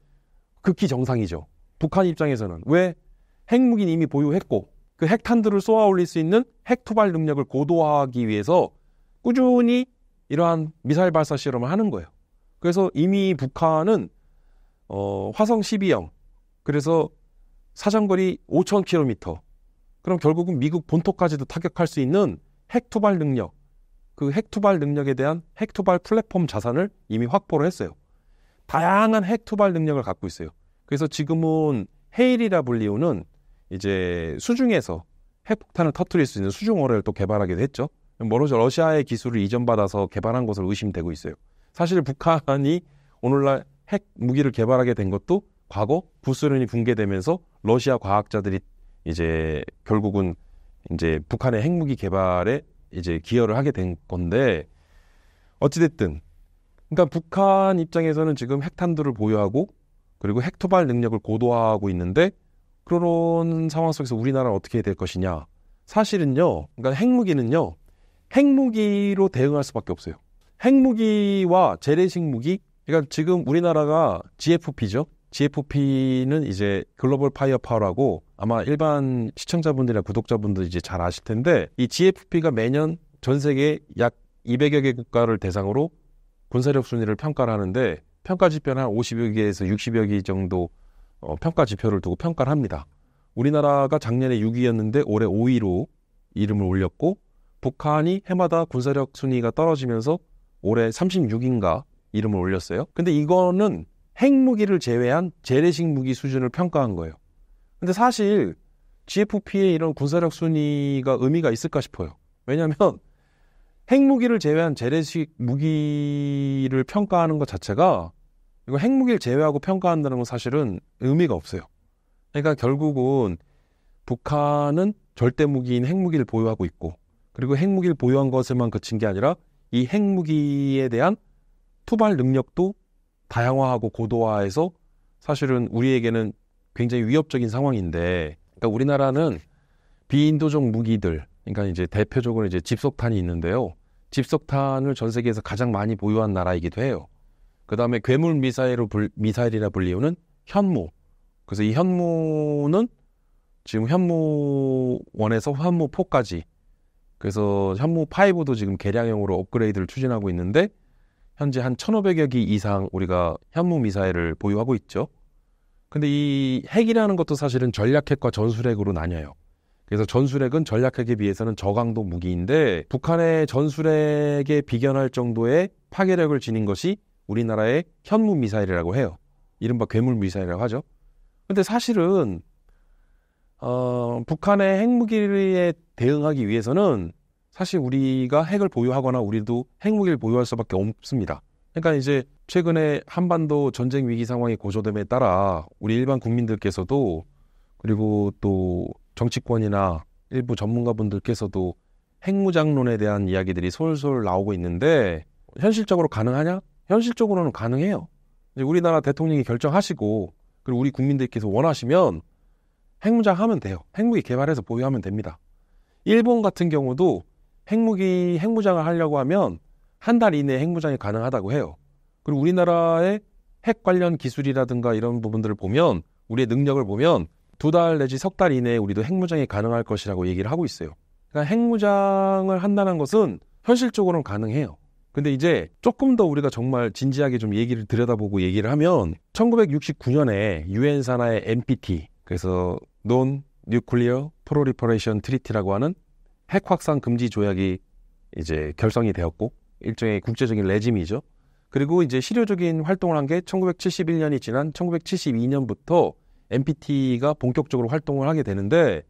극히 정상이죠. 북한 입장에서는 왜 핵무기는 이미 보유했고 그 핵탄두를 쏘아 올릴 수 있는 핵 투발 능력을 고도화하기 위해서 꾸준히 이러한 미사일 발사 실험을 하는 거예요. 그래서 이미 북한은 어, 화성 12형 그래서 사정거리 5,000km 그럼 결국은 미국 본토까지도 타격할 수 있는 핵 투발 능력 그핵 투발 능력에 대한 핵 투발 플랫폼 자산을 이미 확보를 했어요. 다양한 핵 투발 능력을 갖고 있어요. 그래서 지금은 헤일이라 불리우는 이제 수중에서 핵폭탄을 터트릴 수 있는 수중어뢰를 또 개발하기도 했죠. 모로저 러시아의 기술을 이전받아서 개발한 것으로 의심되고 있어요. 사실 북한이 오늘날 핵 무기를 개발하게 된 것도 과거 구소련이 붕괴되면서 러시아 과학자들이 이제 결국은 이제 북한의 핵무기 개발에 이제 기여를 하게 된 건데 어찌됐든 그러니까 북한 입장에서는 지금 핵탄두를 보유하고 그리고 핵토발 능력을 고도화하고 있는데 그런 상황 속에서 우리나라는 어떻게 될 것이냐 사실은요 그러니까 핵무기는요 핵무기로 대응할 수밖에 없어요 핵무기와 재래식 무기 그러니까 지금 우리나라가 GFP죠. GFP는 이제 글로벌 파이어파워라고 아마 일반 시청자분들이나 구독자분들 이제 잘 아실 텐데 이 GFP가 매년 전 세계 약 200여 개 국가를 대상으로 군사력 순위를 평가를 하는데 평가 지표는 한 50여 개에서 60여 개 정도 어, 평가 지표를 두고 평가를 합니다. 우리나라가 작년에 6위였는데 올해 5위로 이름을 올렸고 북한이 해마다 군사력 순위가 떨어지면서 올해 36인가 이름을 올렸어요. 근데 이거는 핵무기를 제외한 재래식 무기 수준을 평가한 거예요. 근데 사실 GFP의 이런 군사력 순위가 의미가 있을까 싶어요. 왜냐하면 핵무기를 제외한 재래식 무기를 평가하는 것 자체가 이거 핵무기를 제외하고 평가한다는 건 사실은 의미가 없어요. 그러니까 결국은 북한은 절대 무기인 핵무기를 보유하고 있고 그리고 핵무기를 보유한 것에만 그친 게 아니라 이 핵무기에 대한 투발 능력도 다양화하고 고도화해서 사실은 우리에게는 굉장히 위협적인 상황인데 그러니까 우리나라는 비인도적 무기들 그러니까 이제 대표적으로 이제 집속탄이 있는데요. 집속탄을 전 세계에서 가장 많이 보유한 나라이기도 해요. 그다음에 괴물 미사일로 불, 미사일이라 불리우는 현무. 그래서 이 현무는 지금 현무원에서 현무포까지 그래서 현무 5도 지금 개량형으로 업그레이드를 추진하고 있는데 현재 한 1,500여 기 이상 우리가 현무 미사일을 보유하고 있죠. 근데 이 핵이라는 것도 사실은 전략핵과 전술핵으로 나뉘어요. 그래서 전술핵은 전략핵에 비해서는 저강도 무기인데 북한의 전술핵에 비견할 정도의 파괴력을 지닌 것이 우리나라의 현무 미사일이라고 해요. 이른바 괴물 미사일이라고 하죠. 근데 사실은 어, 북한의 핵무기에 대응하기 위해서는 사실 우리가 핵을 보유하거나 우리도 핵무기를 보유할 수밖에 없습니다. 그러니까 이제 최근에 한반도 전쟁 위기 상황이 고조됨에 따라 우리 일반 국민들께서도 그리고 또 정치권이나 일부 전문가분들께서도 핵무장론에 대한 이야기들이 솔솔 나오고 있는데 현실적으로 가능하냐? 현실적으로는 가능해요. 이제 우리나라 대통령이 결정하시고 그리고 우리 국민들께서 원하시면 핵무장 하면 돼요. 핵무기 개발해서 보유하면 됩니다. 일본 같은 경우도 핵무기 핵무장을 하려고 하면 한 달 이내에 핵무장이 가능하다고 해요. 그리고 우리나라의 핵 관련 기술이라든가 이런 부분들을 보면 우리의 능력을 보면 두 달 내지 석 달 이내에 우리도 핵무장이 가능할 것이라고 얘기를 하고 있어요. 그러니까 핵무장을 한다는 것은 현실적으로는 가능해요. 근데 이제 조금 더 우리가 정말 진지하게 좀 얘기를 들여다보고 얘기를 하면 1969년에 유엔 산하의 NPT 그래서 논 뉴클리어 프로리퍼레이션 트리티라고 하는 핵 확산 금지 조약이 이제 결성이 되었고 일종의 국제적인 레짐이죠. 그리고 이제 실효적인 활동을 한 게 1971년이 지난 1972년부터 NPT가 본격적으로 활동을 하게 되는데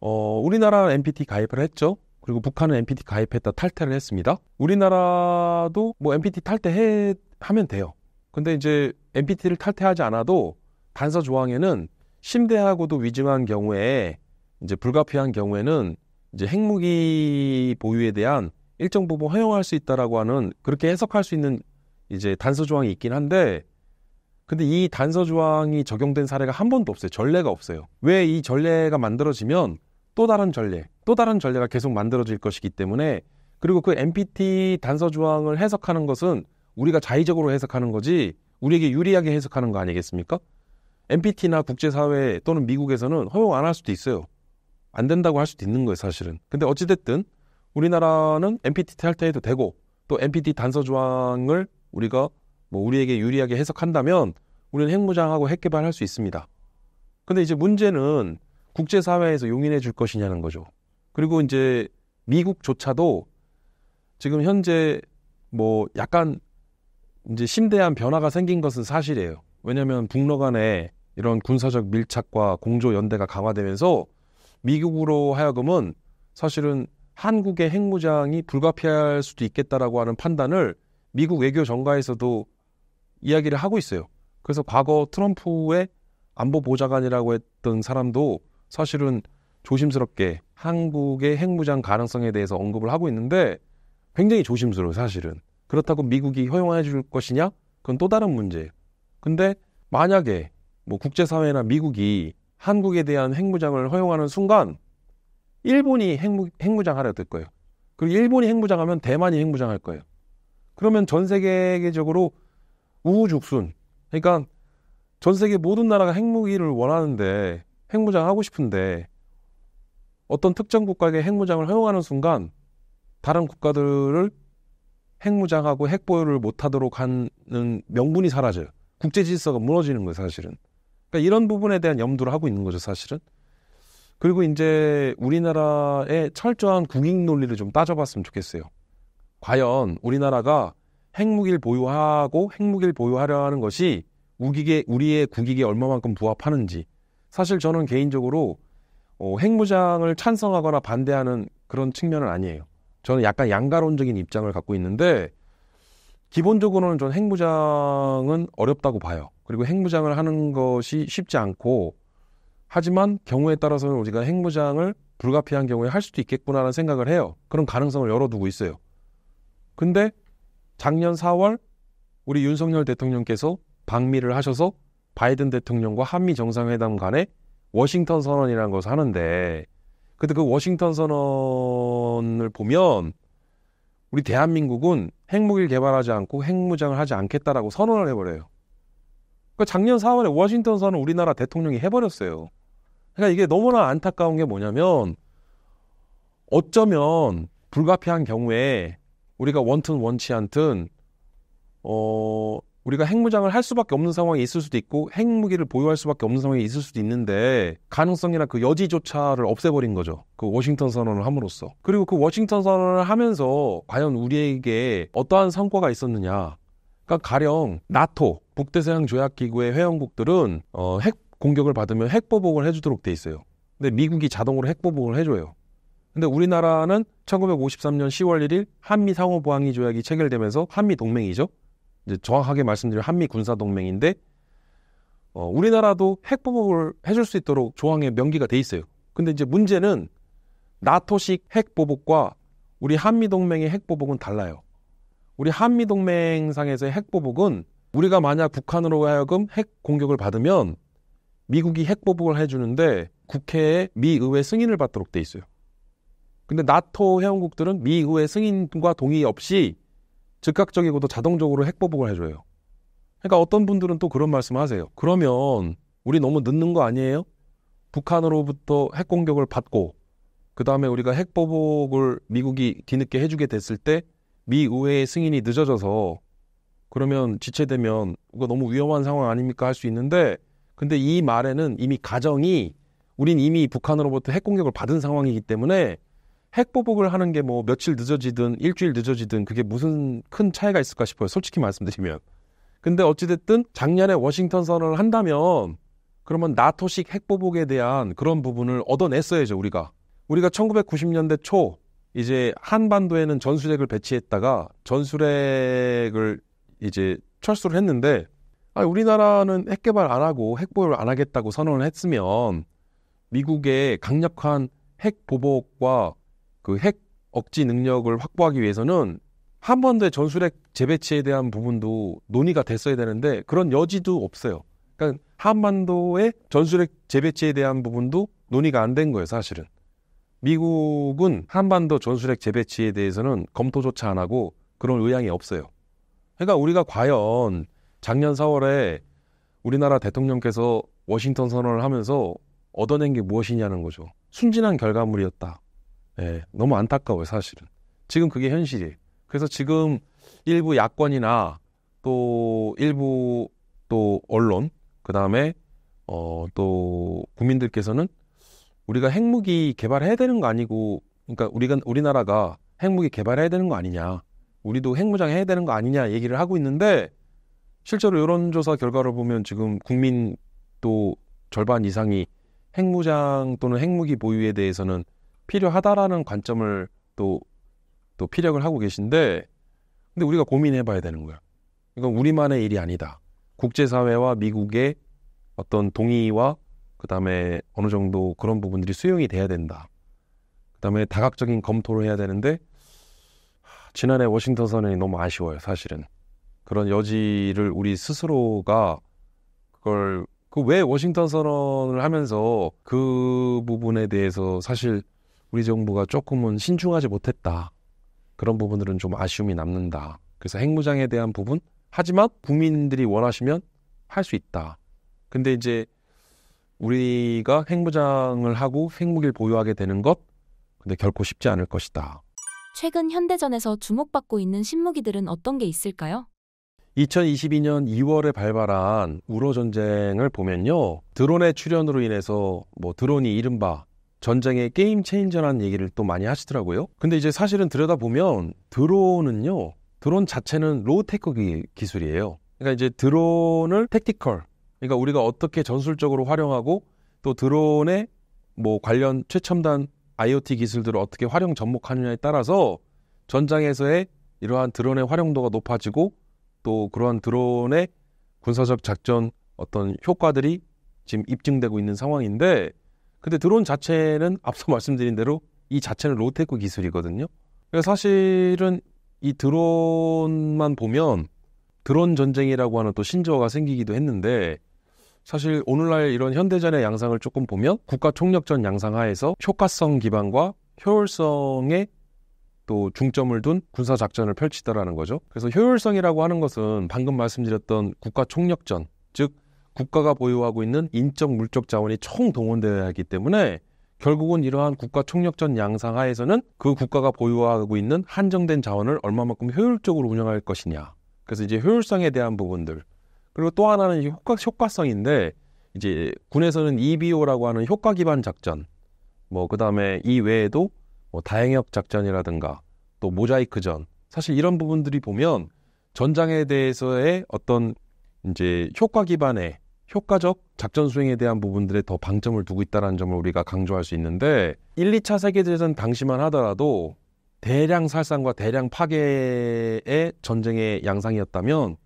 어, 우리나라 NPT 가입을 했죠. 그리고 북한은 NPT 가입했다 탈퇴를 했습니다. 우리나라도 뭐 NPT 탈퇴해 하면 돼요. 근데 이제 NPT를 탈퇴하지 않아도 단서 조항에는 심대하고도 위중한 경우에 이제 불가피한 경우에는 이제 핵무기 보유에 대한 일정 부분 허용할 수 있다라고 하는 그렇게 해석할 수 있는 이제 단서 조항이 있긴 한데 근데 이 단서 조항이 적용된 사례가 한 번도 없어요. 전례가 없어요. 왜 이 전례가 만들어지면 또 다른 전례, 또 다른 전례가 계속 만들어질 것이기 때문에 그리고 그 NPT 단서 조항을 해석하는 것은 우리가 자의적으로 해석하는 거지 우리에게 유리하게 해석하는 거 아니겠습니까? MPT나 국제사회 또는 미국에서는 허용 안 할 수도 있어요. 안 된다고 할 수도 있는 거예요, 사실은. 근데 어찌됐든 우리나라는 MPT 탈퇴해도 되고 또 MPT 단서 조항을 우리가 뭐 우리에게 유리하게 해석한다면 우리는 핵무장하고 핵개발할 수 있습니다. 근데 이제 문제는 국제사회에서 용인해 줄 것이냐는 거죠. 그리고 이제 미국조차도 지금 현재 뭐 약간 이제 심대한 변화가 생긴 것은 사실이에요. 왜냐하면 북러 간에 이런 군사적 밀착과 공조 연대가 강화되면서 미국으로 하여금은 사실은 한국의 핵무장이 불가피할 수도 있겠다라고 하는 판단을 미국 외교 전가에서도 이야기를 하고 있어요. 그래서 과거 트럼프의 안보 보좌관이라고 했던 사람도 사실은 조심스럽게 한국의 핵무장 가능성에 대해서 언급을 하고 있는데 굉장히 조심스러워 사실은. 그렇다고 미국이 허용해 줄 것이냐? 그건 또 다른 문제예요. 근데 만약에 뭐 국제사회나 미국이 한국에 대한 핵무장을 허용하는 순간 일본이 핵무, 핵무장 하려 들 거예요. 그리고 일본이 핵무장하면 대만이 핵무장할 거예요. 그러면 전 세계적으로 우후죽순. 그러니까 전 세계 모든 나라가 핵무기를 원하는데 핵무장 하고 싶은데 어떤 특정 국가에게 핵무장을 허용하는 순간 다른 국가들을 핵무장하고 핵보유를 못하도록 하는 명분이 사라져요. 국제 질서가 무너지는 거예요, 사실은. 그러니까 이런 부분에 대한 염두를 하고 있는 거죠, 사실은. 그리고 이제 우리나라의 철저한 국익 논리를 좀 따져봤으면 좋겠어요. 과연 우리나라가 핵무기를 보유하고 핵무기를 보유하려 하는 것이 우기계, 우리의 국익에 얼마만큼 부합하는지. 사실 저는 개인적으로 어, 핵무장을 찬성하거나 반대하는 그런 측면은 아니에요. 저는 약간 양가론적인 입장을 갖고 있는데 기본적으로는 전 핵무장은 어렵다고 봐요. 그리고 핵무장을 하는 것이 쉽지 않고 하지만 경우에 따라서는 우리가 핵무장을 불가피한 경우에 할 수도 있겠구나라는 생각을 해요. 그런 가능성을 열어두고 있어요. 근데 작년 4월 우리 윤석열 대통령께서 방미를 하셔서 바이든 대통령과 한미 정상회담 간에 워싱턴 선언이라는 것을 하는데 근데 그 워싱턴 선언을 보면 우리 대한민국은 핵무기를 개발하지 않고 핵무장을 하지 않겠다라고 선언을 해버려요. 그러니까 작년 4월에 워싱턴 선언 우리나라 대통령이 해버렸어요. 그러니까 이게 너무나 안타까운 게 뭐냐면 어쩌면 불가피한 경우에 우리가 원튼 원치 않든 어 우리가 핵무장을 할 수밖에 없는 상황이 있을 수도 있고 핵무기를 보유할 수밖에 없는 상황이 있을 수도 있는데 가능성이나 그 여지조차를 없애버린 거죠. 그 워싱턴 선언을 함으로써 그리고 그 워싱턴 선언을 하면서 과연 우리에게 어떠한 성과가 있었느냐 그러니까 가령 나토 북대서양 조약기구의 회원국들은 어, 핵 공격을 받으면 핵보복을 해주도록 돼 있어요. 근데 미국이 자동으로 핵보복을 해줘요. 근데 우리나라는 1953년 10월 1일 한미 상호보항의 조약이 체결되면서 한미 동맹이죠. 이제 정확하게 말씀드리면 한미 군사 동맹인데 어, 우리나라도 핵보복을 해줄 수 있도록 조항에 명기가 돼 있어요. 근데 이제 문제는 나토식 핵보복과 우리 한미 동맹의 핵보복은 달라요. 우리 한미 동맹상에서의 핵 보복은 우리가 만약 북한으로 하여금 핵 공격을 받으면 미국이 핵 보복을 해주는데 국회에 미 의회 승인을 받도록 돼 있어요. 근데 나토 회원국들은 미 의회 승인과 동의 없이 즉각적이고도 자동적으로 핵 보복을 해줘요. 그러니까 어떤 분들은 또 그런 말씀을 하세요. 그러면 우리 너무 늦는 거 아니에요? 북한으로부터 핵 공격을 받고 그 다음에 우리가 핵 보복을 미국이 뒤늦게 해주게 됐을 때미 의회의 승인이 늦어져서 그러면 지체되면 이거 너무 위험한 상황 아닙니까 할 수 있는데 근데 이 말에는 이미 가정이 우린 이미 북한으로부터 핵 공격을 받은 상황이기 때문에 핵 보복을 하는 게 뭐 며칠 늦어지든 일주일 늦어지든 그게 무슨 큰 차이가 있을까 싶어요. 솔직히 말씀드리면. 근데 어찌됐든 작년에 워싱턴 선언을 한다면 그러면 나토식 핵 보복에 대한 그런 부분을 얻어냈어야죠 우리가. 우리가 1990년대 초 이제 한반도에는 전술핵을 배치했다가 전술핵을 이제 철수를 했는데 아 우리나라는 핵 개발 안 하고 핵 보유를 안 하겠다고 선언을 했으면 미국의 강력한 핵 보복과 그 핵 억지 능력을 확보하기 위해서는 한반도의 전술핵 재배치에 대한 부분도 논의가 됐어야 되는데 그런 여지도 없어요. 그러니까 한반도의 전술핵 재배치에 대한 부분도 논의가 안 된 거예요, 사실은. 미국은 한반도 전술핵 재배치에 대해서는 검토조차 안 하고 그런 의향이 없어요. 그러니까 우리가 과연 작년 4월에 우리나라 대통령께서 워싱턴 선언을 하면서 얻어낸 게 무엇이냐는 거죠. 순진한 결과물이었다. 예, 너무 안타까워요, 사실은. 지금 그게 현실이에요. 그래서 지금 일부 야권이나 또 일부 또 언론, 그 다음에 어, 또 국민들께서는 우리가 핵무기 개발해야 되는 거 아니고 그러니까 우리가 우리나라가 핵무기 개발해야 되는 거 아니냐. 우리도 핵무장 해야 되는 거 아니냐 얘기를 하고 있는데 실제로 여론조사 결과를 보면 지금 국민 또 절반 이상이 핵무장 또는 핵무기 보유에 대해서는 필요하다라는 관점을 또, 또 피력을 하고 계신데, 근데 우리가 고민해 봐야 되는 거야. 이건 우리만의 일이 아니다. 국제사회와 미국의 어떤 동의와 그 다음에 어느 정도 그런 부분들이 수용이 돼야 된다. 그 다음에 다각적인 검토를 해야 되는데 지난해 워싱턴 선언이 너무 아쉬워요, 사실은. 그런 여지를 우리 스스로가 그걸 그 왜 워싱턴 선언을 하면서 그 부분에 대해서 사실 우리 정부가 조금은 신중하지 못했다. 그런 부분들은 좀 아쉬움이 남는다. 그래서 핵무장에 대한 부분 하지만 국민들이 원하시면 할 수 있다. 근데 이제 우리가 핵무장을 하고 핵무기를 보유하게 되는 것, 근데 결코 쉽지 않을 것이다. 최근 현대전에서 주목받고 있는 신무기들은 어떤 게 있을까요? 2022년 2월에 발발한 우로 전쟁을 보면요. 드론의 출현으로 인해서 뭐 드론이 이른바 전쟁의 게임 체인저라는 얘기를 또 많이 하시더라고요. 근데 이제 사실은 들여다보면 드론은요. 드론 자체는 로우 테크 기술이에요. 그러니까 이제 드론을 택티컬, 그러니까 우리가 어떻게 전술적으로 활용하고 또드론에뭐 관련 최첨단 IoT 기술들을 어떻게 활용 접목하느냐에 따라서 전장에서의 이러한 드론의 활용도가 높아지고 또 그러한 드론의 군사적 작전 어떤 효과들이 지금 입증되고 있는 상황인데 근데 드론 자체는 [laughs] 앞서 말씀드린 대로 이 자체는 로테크 기술이거든요. 그래서 그러니까 사실은 이 드론만 보면 드론 전쟁이라고 하는 또 신조어가 생기기도 했는데 사실 오늘날 이런 현대전의 양상을 조금 보면 국가 총력전 양상하에서 효과성 기반과 효율성에 또 중점을 둔 군사 작전을 펼치더라는 거죠. 그래서 효율성이라고 하는 것은 방금 말씀드렸던 국가 총력전, 즉 국가가 보유하고 있는 인적 물적 자원이 총 동원되어야 하기 때문에 결국은 이러한 국가 총력전 양상하에서는 그 국가가 보유하고 있는 한정된 자원을 얼마만큼 효율적으로 운영할 것이냐. 그래서 이제 효율성에 대한 부분들, 그리고 또 하나는 효과, 효과성인데 이제 군에서는 EBO라고 하는 효과 기반 작전, 뭐 그다음에 이 외에도 뭐 다행역 작전이라든가 또 모자이크전 사실 이런 부분들이 보면 전장에 대해서의 어떤 이제 효과 기반의 효과적 작전 수행에 대한 부분들에 더 방점을 두고 있다는 점을 우리가 강조할 수 있는데 1, 2차 세계대전 당시만 하더라도 대량 살상과 대량 파괴의 전쟁의 양상이었다면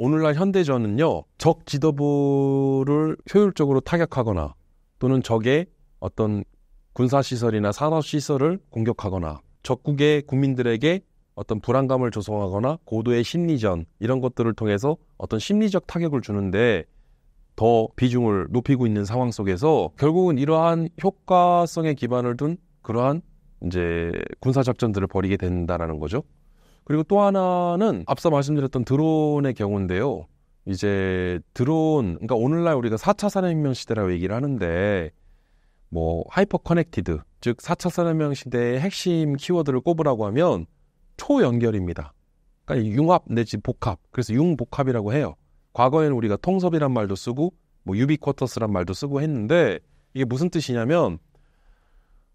오늘날 현대전은요, 적 지도부를 효율적으로 타격하거나 또는 적의 어떤 군사시설이나 산업시설을 공격하거나 적국의 국민들에게 어떤 불안감을 조성하거나 고도의 심리전 이런 것들을 통해서 어떤 심리적 타격을 주는데 더 비중을 높이고 있는 상황 속에서 결국은 이러한 효과성에 기반을 둔 그러한 이제 군사작전들을 벌이게 된다라는 거죠. 그리고 또 하나는 앞서 말씀드렸던 드론의 경우인데요. 이제 드론, 그러니까 오늘날 우리가 4차 산업혁명 시대라고 얘기를 하는데 뭐 하이퍼 커넥티드, 즉 4차 산업혁명 시대의 핵심 키워드를 꼽으라고 하면 초연결입니다. 그러니까 융합 내지 복합, 그래서 융복합이라고 해요. 과거에는 우리가 통섭이란 말도 쓰고 뭐 유비쿼터스란 말도 쓰고 했는데 이게 무슨 뜻이냐면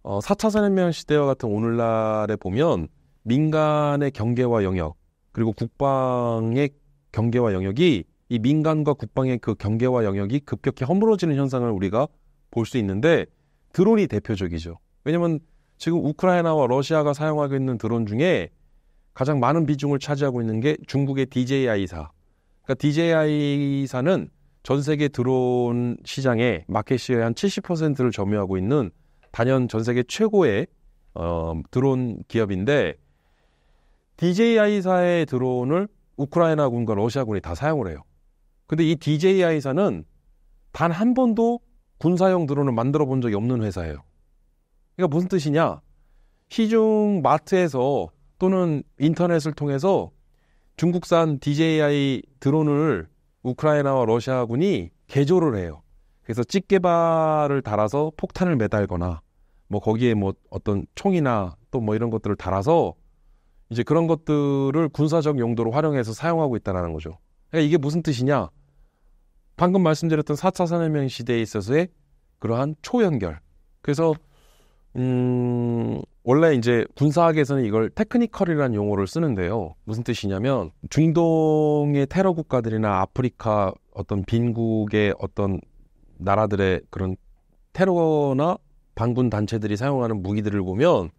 어, 4차 산업혁명 시대와 같은 오늘날에 보면 민간의 경계와 영역 그리고 국방의 경계와 영역이 이 민간과 국방의 그 경계와 영역이 급격히 허물어지는 현상을 우리가 볼 수 있는데 드론이 대표적이죠. 왜냐면 지금 우크라이나와 러시아가 사용하고 있는 드론 중에 가장 많은 비중을 차지하고 있는 게 중국의 DJI사. 그러니까 DJI사는 전 세계 드론 시장의 마켓시의 한 70%를 점유하고 있는 단연 전 세계 최고의 어, 드론 기업인데 DJI사의 드론을 우크라이나군과 러시아군이 다 사용을 해요. 근데 이 DJI사는 단 한 번도 군사용 드론을 만들어 본 적이 없는 회사예요. 그러니까 무슨 뜻이냐? 시중 마트에서 또는 인터넷을 통해서 중국산 DJI 드론을 우크라이나와 러시아군이 개조를 해요. 그래서 찌개발을 달아서 폭탄을 매달거나 뭐 거기에 뭐 어떤 총이나 또 뭐 이런 것들을 달아서 이제 그런 것들을 군사적 용도로 활용해서 사용하고 있다는 거죠. 그러니까 이게 무슨 뜻이냐? 방금 말씀드렸던 4차 산업혁명 시대에 있어서의 그러한 초연결. 그래서 음, 원래 이제 군사학에서는 이걸 테크니컬이라는 용어를 쓰는데요. 무슨 뜻이냐면 중동의 테러 국가들이나 아프리카 어떤 빈국의 어떤 나라들의 그런 테러나 반군 단체들이 사용하는 무기들을 보면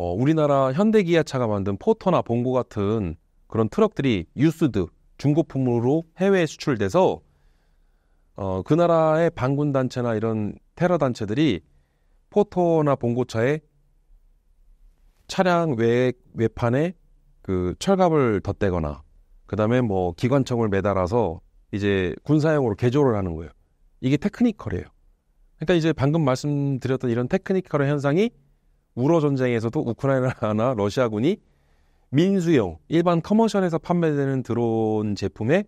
어, 우리나라 현대기아차가 만든 포터나 봉고 같은 그런 트럭들이 유스드 중고품으로 해외에 수출돼서 어, 그 나라의 반군 단체나 이런 테러 단체들이 포터나 봉고차에 차량 외 외판에 그 철갑을 덧대거나 그다음에 뭐 기관총을 매달아서 이제 군사용으로 개조를 하는 거예요. 이게 테크니컬이에요. 그러니까 이제 방금 말씀드렸던 이런 테크니컬 현상이 우러 전쟁에서도 우크라이나나 러시아군이 민수용 일반 커머셜에서 판매되는 드론 제품에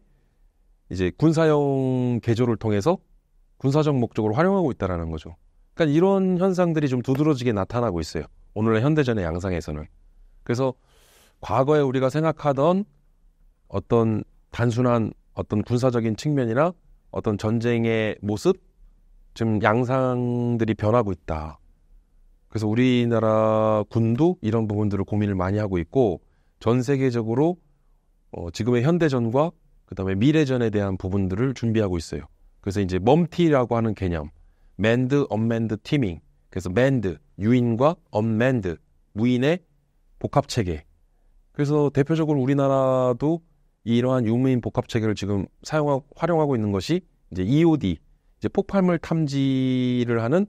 이제 군사용 개조를 통해서 군사적 목적으로 활용하고 있다라는 거죠. 그러니까 이런 현상들이 좀 두드러지게 나타나고 있어요. 오늘의 현대전의 양상에서는. 그래서 과거에 우리가 생각하던 어떤 단순한 어떤 군사적인 측면이나 어떤 전쟁의 모습 지금 양상들이 변하고 있다. 그래서 우리나라 군도 이런 부분들을 고민을 많이 하고 있고 전 세계적으로 어, 지금의 현대전과 그다음에 미래전에 대한 부분들을 준비하고 있어요. 그래서 이제 멈티라고 하는 개념, 맨드, 언맨드 팀밍 그래서 맨드 유인과 언맨드 무인의 복합 체계. 그래서 대표적으로 우리나라도 이러한 유무인 복합 체계를 지금 사용하고 활용하고 있는 것이 이제 EOD, 이제 폭발물 탐지를 하는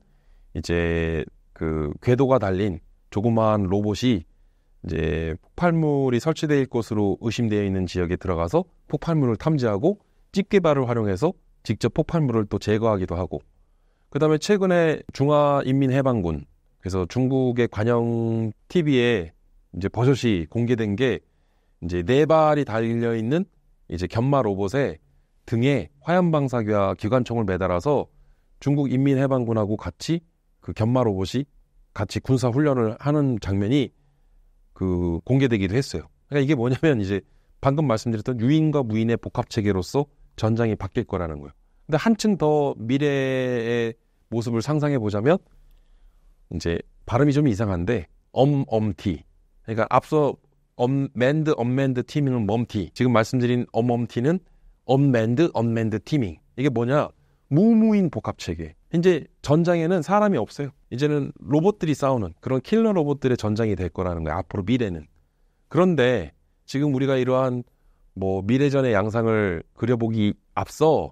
이제 그 궤도가 달린 조그마한 로봇이 이제 폭발물이 설치되 있을 것으로 의심되어 있는 지역에 들어가서 폭발물을 탐지하고 집게발을 활용해서 직접 폭발물을 또 제거하기도 하고 그다음에 최근에 중화인민해방군 그래서 중국의 관영 TV에 이제 버젓이 공개된 게 이제 네 발이 달려 있는 이제 견마 로봇에 등에 화염 방사기와 기관총을 매달아서 중국 인민해방군하고 같이 그 견마 로봇이 같이 군사 훈련을 하는 장면이 그 공개되기도 했어요. 그러니까 이게 뭐냐면 이제 방금 말씀드렸던 유인과 무인의 복합 체계로서 전장이 바뀔 거라는 거예요. 근데 한층 더 미래의 모습을 상상해 보자면 이제 발음이 좀 이상한데 엄엄티 그러니까 앞서 엄맨드 엄맨드 팀밍은 멈티 지금 말씀드린 엄엄티는 엄맨드 엄맨드 팀밍 이게 뭐냐 무무인 복합 체계. 이제 전장에는 사람이 없어요. 이제는 로봇들이 싸우는 그런 킬러 로봇들의 전장이 될 거라는 거예요. 앞으로 미래는. 그런데 지금 우리가 이러한 뭐 미래전의 양상을 그려보기 앞서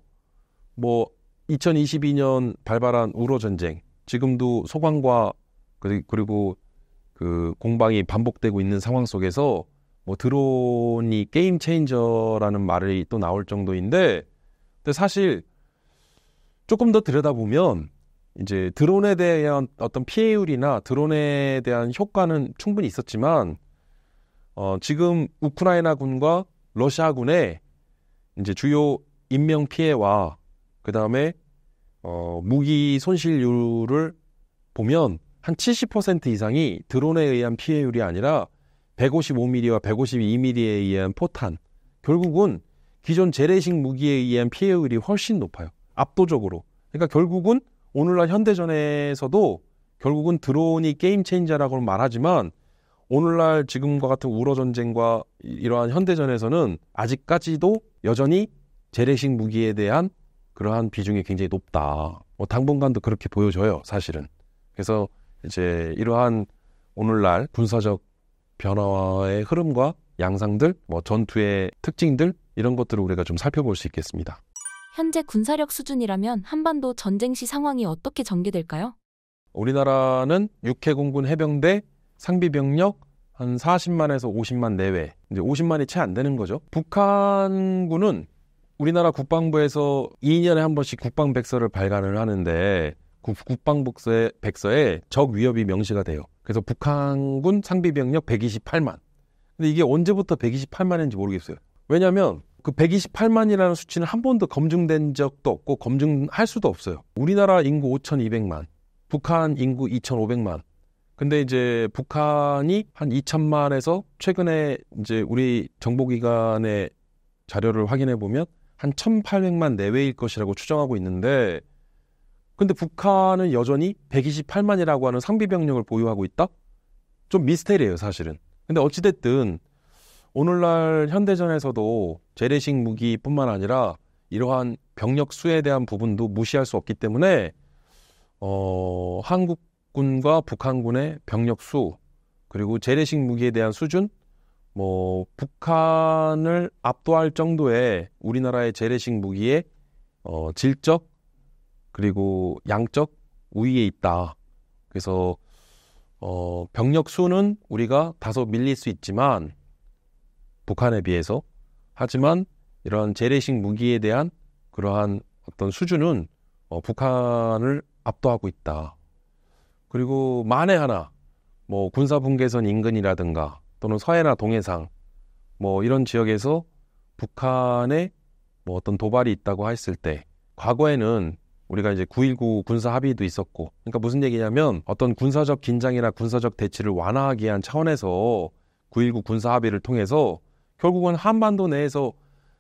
뭐 2022년 발발한 우로 전쟁, 지금도 소방과 그리고 그 공방이 반복되고 있는 상황 속에서 뭐 드론이 게임 체인저라는 말이 또 나올 정도인데 근데 사실 조금 더 들여다보면 이제 드론에 대한 어떤 피해율이나 드론에 대한 효과는 충분히 있었지만 어, 지금 우크라이나군과 러시아군의 이제 주요 인명 피해와 그 다음에 어, 무기 손실률을 보면 한 70% 이상이 드론에 의한 피해율이 아니라 155mm와 152mm에 의한 포탄 결국은 기존 재래식 무기에 의한 피해율이 훨씬 높아요. 압도적으로. 그러니까 결국은 오늘날 현대전에서도 결국은 드론이 게임 체인저라고 말하지만 오늘날 지금과 같은 우러 전쟁과 이러한 현대전에서는 아직까지도 여전히 재래식 무기에 대한 그러한 비중이 굉장히 높다. 뭐 당분간도 그렇게 보여져요, 사실은. 그래서 이제 이러한 오늘날 군사적 변화의 흐름과 양상들, 뭐 전투의 특징들 이런 것들을 우리가 좀 살펴볼 수 있겠습니다. 현재 군사력 수준이라면 한반도 전쟁 시 상황이 어떻게 전개될까요? 우리나라는 육해공군 해병대 상비병력 한 40만에서 50만 내외, 이제 50만이 채 안 되는 거죠. 북한군은 우리나라 국방부에서 2년에 한 번씩 국방백서를 발간을 하는데 국, 국방백서에 백서에 적 위협이 명시가 돼요. 그래서 북한군 상비병력 128만. 근데 이게 언제부터 128만인지 모르겠어요. 왜냐하면 그 128만이라는 수치는 한 번도 검증된 적도 없고 검증할 수도 없어요. 우리나라 인구 5,200만, 북한 인구 2,500만. 근데 이제 북한이 한 2천만에서 최근에 이제 우리 정보기관의 자료를 확인해 보면 한 1,800만 내외일 것이라고 추정하고 있는데 근데 북한은 여전히 128만이라고 하는 상비 병력을 보유하고 있다? 좀 미스테리예요, 사실은. 근데 어찌됐든 오늘날 현대전에서도 재래식 무기뿐만 아니라 이러한 병력 수에 대한 부분도 무시할 수 없기 때문에 어, 한국군과 북한군의 병력 수 그리고 재래식 무기에 대한 수준 뭐 북한을 압도할 정도의 우리나라의 재래식 무기의 어, 질적 그리고 양적 우위에 있다. 그래서 어, 병력 수는 우리가 다소 밀릴 수 있지만 북한에 비해서 하지만 이런 재래식 무기에 대한 그러한 어떤 수준은 어, 북한을 압도하고 있다. 그리고 만에 하나 뭐 군사분계선 인근이라든가 또는 서해나 동해상 뭐 이런 지역에서 북한의 뭐 어떤 도발이 있다고 했을 때 과거에는 우리가 이제 9.19 군사 합의도 있었고 그러니까 무슨 얘기냐면 어떤 군사적 긴장이나 군사적 대치를 완화하기 위한 차원에서 9.19 군사 합의를 통해서 결국은 한반도 내에서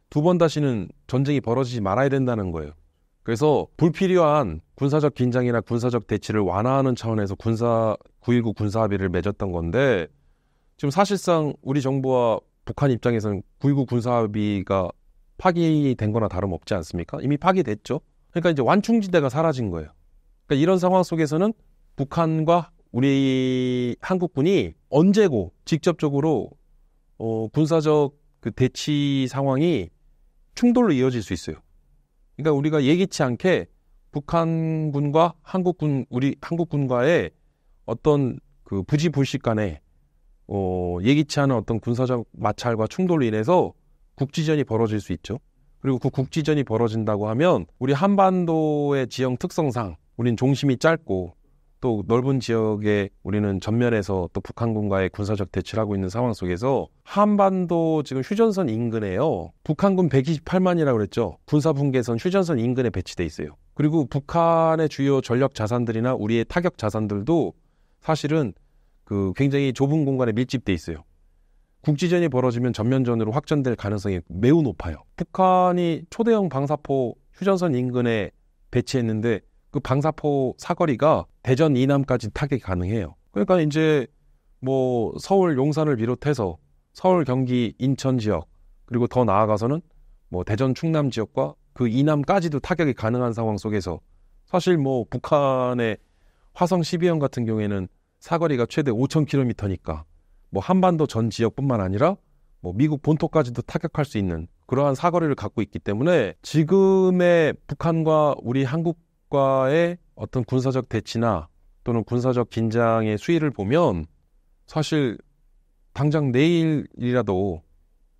두 번 다시는 전쟁이 벌어지지 말아야 된다는 거예요. 그래서 불필요한 군사적 긴장이나 군사적 대치를 완화하는 차원에서 군사 919 군사 합의를 맺었던 건데 지금 사실상 우리 정부와 북한 입장에서는 919 군사 합의가 파기된 거나 다름없지 않습니까? 이미 파기됐죠. 그러니까 이제 완충지대가 사라진 거예요. 그러니까 이런 상황 속에서는 북한과 우리 한국군이 언제고 직접적으로 어, 군사적 그 대치 상황이 충돌로 이어질 수 있어요. 그러니까 우리가 예기치 않게 북한군과 한국군 우리 한국군과의 어떤 그 부지불식 간에 어, 예기치 않은 어떤 군사적 마찰과 충돌로 인해서 국지전이 벌어질 수 있죠. 그리고 그 국지전이 벌어진다고 하면 우리 한반도의 지형 특성상 우린 종심이 짧고 또 넓은 지역에 우리는 전면에서 또 북한군과의 군사적 대치를 하고 있는 상황 속에서 한반도 지금 휴전선 인근에요. 북한군 128만이라고 그랬죠. 군사 분계선 휴전선 인근에 배치돼 있어요. 그리고 북한의 주요 전력 자산들이나 우리의 타격 자산들도 사실은 그 굉장히 좁은 공간에 밀집돼 있어요. 국지전이 벌어지면 전면전으로 확전될 가능성이 매우 높아요. 북한이 초대형 방사포 휴전선 인근에 배치했는데 그 방사포 사거리가 대전 이남까지 타격이 가능해요. 그러니까 이제 뭐 서울 용산을 비롯해서 서울 경기 인천 지역 그리고 더 나아가서는 뭐 대전 충남 지역과 그 이남까지도 타격이 가능한 상황 속에서 사실 뭐 북한의 화성 12형 같은 경우에는 사거리가 최대 5,000km니까 뭐 한반도 전 지역뿐만 아니라 뭐 미국 본토까지도 타격할 수 있는 그러한 사거리를 갖고 있기 때문에 지금의 북한과 우리 한국 미국과의 어떤 군사적 대치나 또는 군사적 긴장의 수위를 보면 사실 당장 내일이라도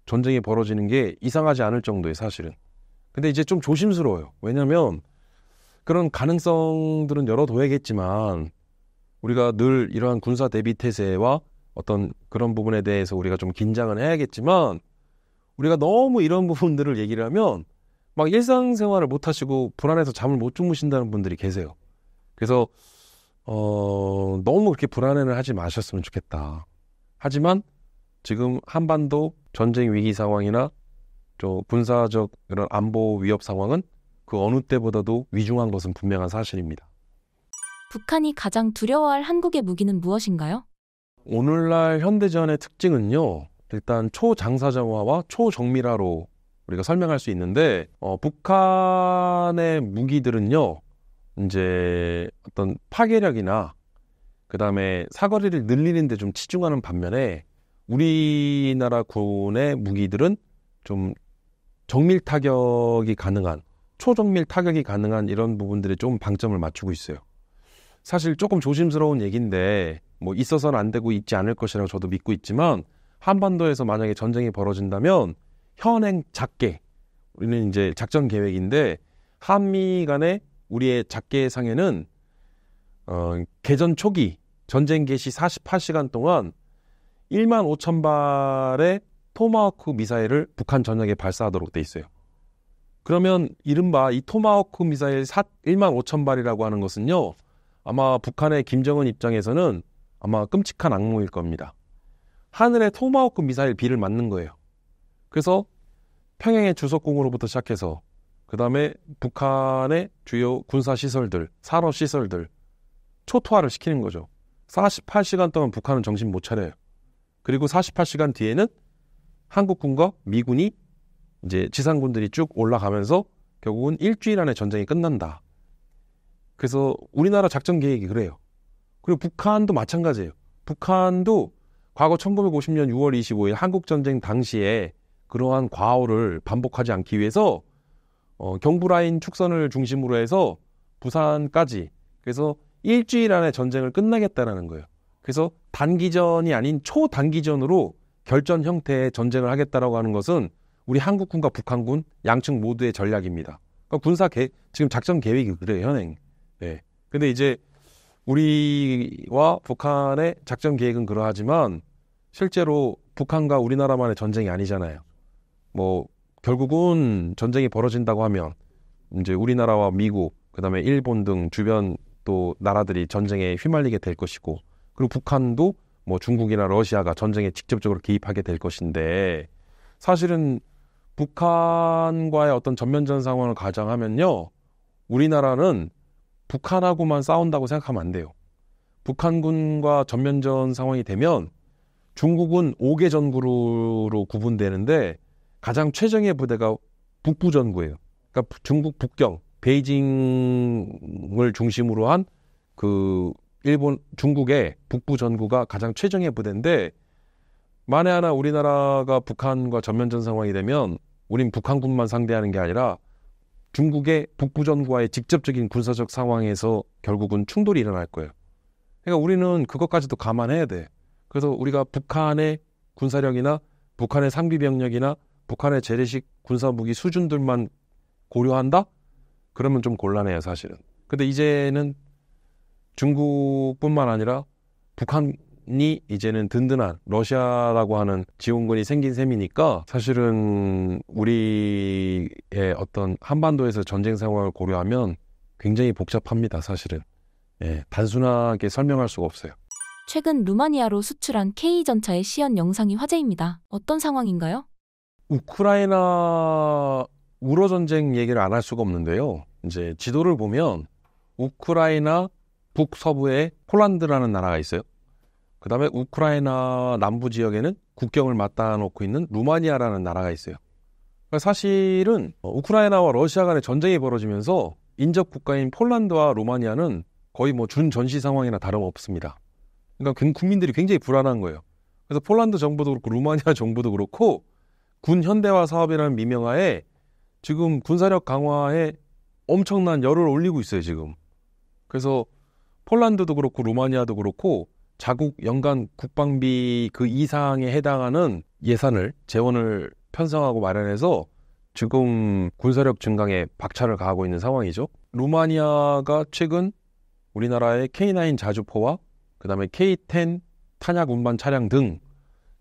전쟁이 벌어지는 게 이상하지 않을 정도의 사실은. 근데 이제 좀 조심스러워요. 왜냐면 하 그런 가능성들은 열어둬야겠지만 우리가 늘 이러한 군사 대비 태세와 어떤 그런 부분에 대해서 우리가 좀 긴장은 해야겠지만 우리가 너무 이런 부분들을 얘기를 하면 막 일상생활을 못 하시고 불안해서 잠을 못 주무신다는 분들이 계세요. 그래서 어, 너무 그렇게 불안해를 하지 마셨으면 좋겠다. 하지만 지금 한반도 전쟁 위기 상황이나 저 군사적 이런 안보 위협 상황은 그 어느 때보다도 위중한 것은 분명한 사실입니다. 북한이 가장 두려워할 한국의 무기는 무엇인가요? 오늘날 현대전의 특징은요. 일단 초장사정화와 초정밀화로 우리가 설명할 수 있는데 어, 북한의 무기들은요 이제 어떤 파괴력이나 그 다음에 사거리를 늘리는데 좀 치중하는 반면에 우리나라 군의 무기들은 좀 정밀 타격이 가능한 초정밀 타격이 가능한 이런 부분들에 좀 방점을 맞추고 있어요. 사실 조금 조심스러운 얘기인데 뭐 있어서는 안 되고 있지 않을 것이라고 저도 믿고 있지만 한반도에서 만약에 전쟁이 벌어진다면 현행 작계 우리는 이제 작전 계획인데 한미 간의 우리의 작계상에는 어, 개전 초기 전쟁 개시 48시간 동안 1만 5천 발의 토마호크 미사일을 북한 전역에 발사하도록 돼 있어요. 그러면 이른바 이 토마호크 미사일 4, 1만 5천 발이라고 하는 것은요. 아마 북한의 김정은 입장에서는 아마 끔찍한 악몽일 겁니다. 하늘에 토마호크 미사일 비를 맞는 거예요. 그래서 평양의 주석궁으로부터 시작해서 그 다음에 북한의 주요 군사 시설들, 산업 시설들 초토화를 시키는 거죠. 48시간 동안 북한은 정신 못 차려요. 그리고 48시간 뒤에는 한국군과 미군이 이제 지상군들이 쭉 올라가면서 결국은 일주일 안에 전쟁이 끝난다. 그래서 우리나라 작전 계획이 그래요. 그리고 북한도 마찬가지예요. 북한도 과거 1950년 6월 25일 한국전쟁 당시에 그러한 과오를 반복하지 않기 위해서 어, 경부라인 축선을 중심으로 해서 부산까지 그래서 일주일 안에 전쟁을 끝내겠다라는 거예요. 그래서 단기전이 아닌 초단기전으로 결전 형태의 전쟁을 하겠다라고 하는 것은 우리 한국군과 북한군 양측 모두의 전략입니다. 그러니까 군사 계 지금 작전 계획이 그래요 현행. 네. 근데 이제 우리와 북한의 작전 계획은 그러하지만 실제로 북한과 우리나라만의 전쟁이 아니잖아요. 뭐 결국은 전쟁이 벌어진다고 하면 이제 우리나라와 미국 그다음에 일본 등 주변 또 나라들이 전쟁에 휘말리게 될 것이고 그리고 북한도 뭐 중국이나 러시아가 전쟁에 직접적으로 개입하게 될 것인데 사실은 북한과의 어떤 전면전 상황을 가정하면요 우리나라는 북한하고만 싸운다고 생각하면 안 돼요 북한군과 전면전 상황이 되면 중국은 5개 전구로 구분되는데 가장 최정예 부대가 북부전구예요. 그러니까 중국 북경 베이징을 중심으로 한 그 일본 중국의 북부 전구가 가장 최정예 부대인데 만에 하나 우리나라가 북한과 전면전 상황이 되면 우린 북한군만 상대하는 게 아니라 중국의 북부 전구와의 직접적인 군사적 상황에서 결국은 충돌이 일어날 거예요. 그러니까 우리는 그것까지도 감안해야 돼. 그래서 우리가 북한의 군사력이나 북한의 상비 병력이나 북한의 재래식 군사무기 수준들만 고려한다? 그러면 좀 곤란해요, 사실은. 근데 이제는 중국뿐만 아니라 북한이 이제는 든든한 러시아라고 하는 지원군이 생긴 셈이니까 사실은 우리의 어떤 한반도에서 전쟁 상황을 고려하면 굉장히 복잡합니다, 사실은. 예, 단순하게 설명할 수가 없어요. 최근 루마니아로 수출한 K 전차의 시연 영상이 화제입니다. 어떤 상황인가요? 우크라이나 우러 전쟁 얘기를 안 할 수가 없는데요. 이제 지도를 보면 우크라이나 북서부에 폴란드라는 나라가 있어요. 그 다음에 우크라이나 남부 지역에는 국경을 맞닿아 놓고 있는 루마니아라는 나라가 있어요. 그러니까 사실은 우크라이나와 러시아 간의 전쟁이 벌어지면서 인접 국가인 폴란드와 루마니아는 거의 뭐 준전시 상황이나 다름없습니다. 그러니까 국민들이 굉장히 불안한 거예요. 그래서 폴란드 정부도 그렇고 루마니아 정부도 그렇고 군 현대화 사업이라는 미명하에 지금 군사력 강화에 엄청난 열을 올리고 있어요, 지금. 그래서 폴란드도 그렇고 루마니아도 그렇고 자국 연간 국방비 그 이상에 해당하는 예산을 재원을 편성하고 마련해서 지금 군사력 증강에 박차를 가하고 있는 상황이죠. 루마니아가 최근 우리나라의 K9 자주포와 그다음에 K10 탄약 운반 차량 등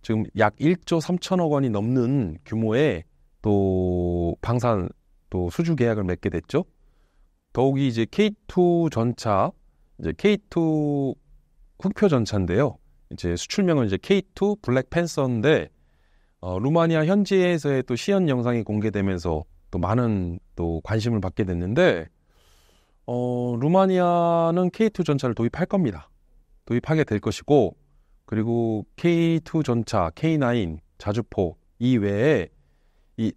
지금 약 1조 3천억 원이 넘는 규모의 또 방산 또 수주 계약을 맺게 됐죠. 더욱이 이제 K2 전차, 이제 K2 흑표 전차인데요. 이제 수출명은 이제 K2 블랙 팬서인데 어, 루마니아 현지에서의 또 시연 영상이 공개되면서 또 많은 또 관심을 받게 됐는데 어, 루마니아는 K2 전차를 도입할 겁니다. 도입하게 될 것이고 그리고 K2 전차, K9, 자주포 이외에 이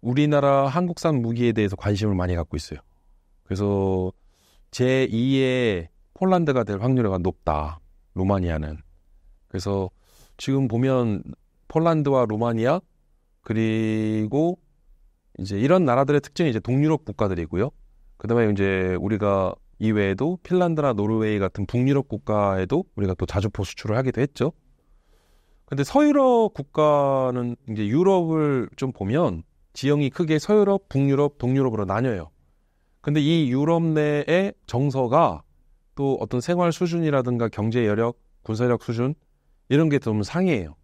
우리나라 한국산 무기에 대해서 관심을 많이 갖고 있어요. 그래서 제2의 폴란드가 될 확률이 높다. 로마니아는. 그래서 지금 보면 폴란드와 로마니아 그리고 이제 이런 나라들의 특징이 이제 동유럽 국가들이고요. 그다음에 이제 우리가 이외에도 핀란드나 노르웨이 같은 북유럽 국가에도 우리가 또 자주포 수출을 하기도 했죠. 근데 서유럽 국가는 이제 유럽을 좀 보면 지형이 크게 서유럽, 북유럽, 동유럽으로 나뉘어요. 근데 이 유럽 내의 정서가 또 어떤 생활 수준이라든가 경제 여력, 군사력 수준 이런 게 좀 상이해요.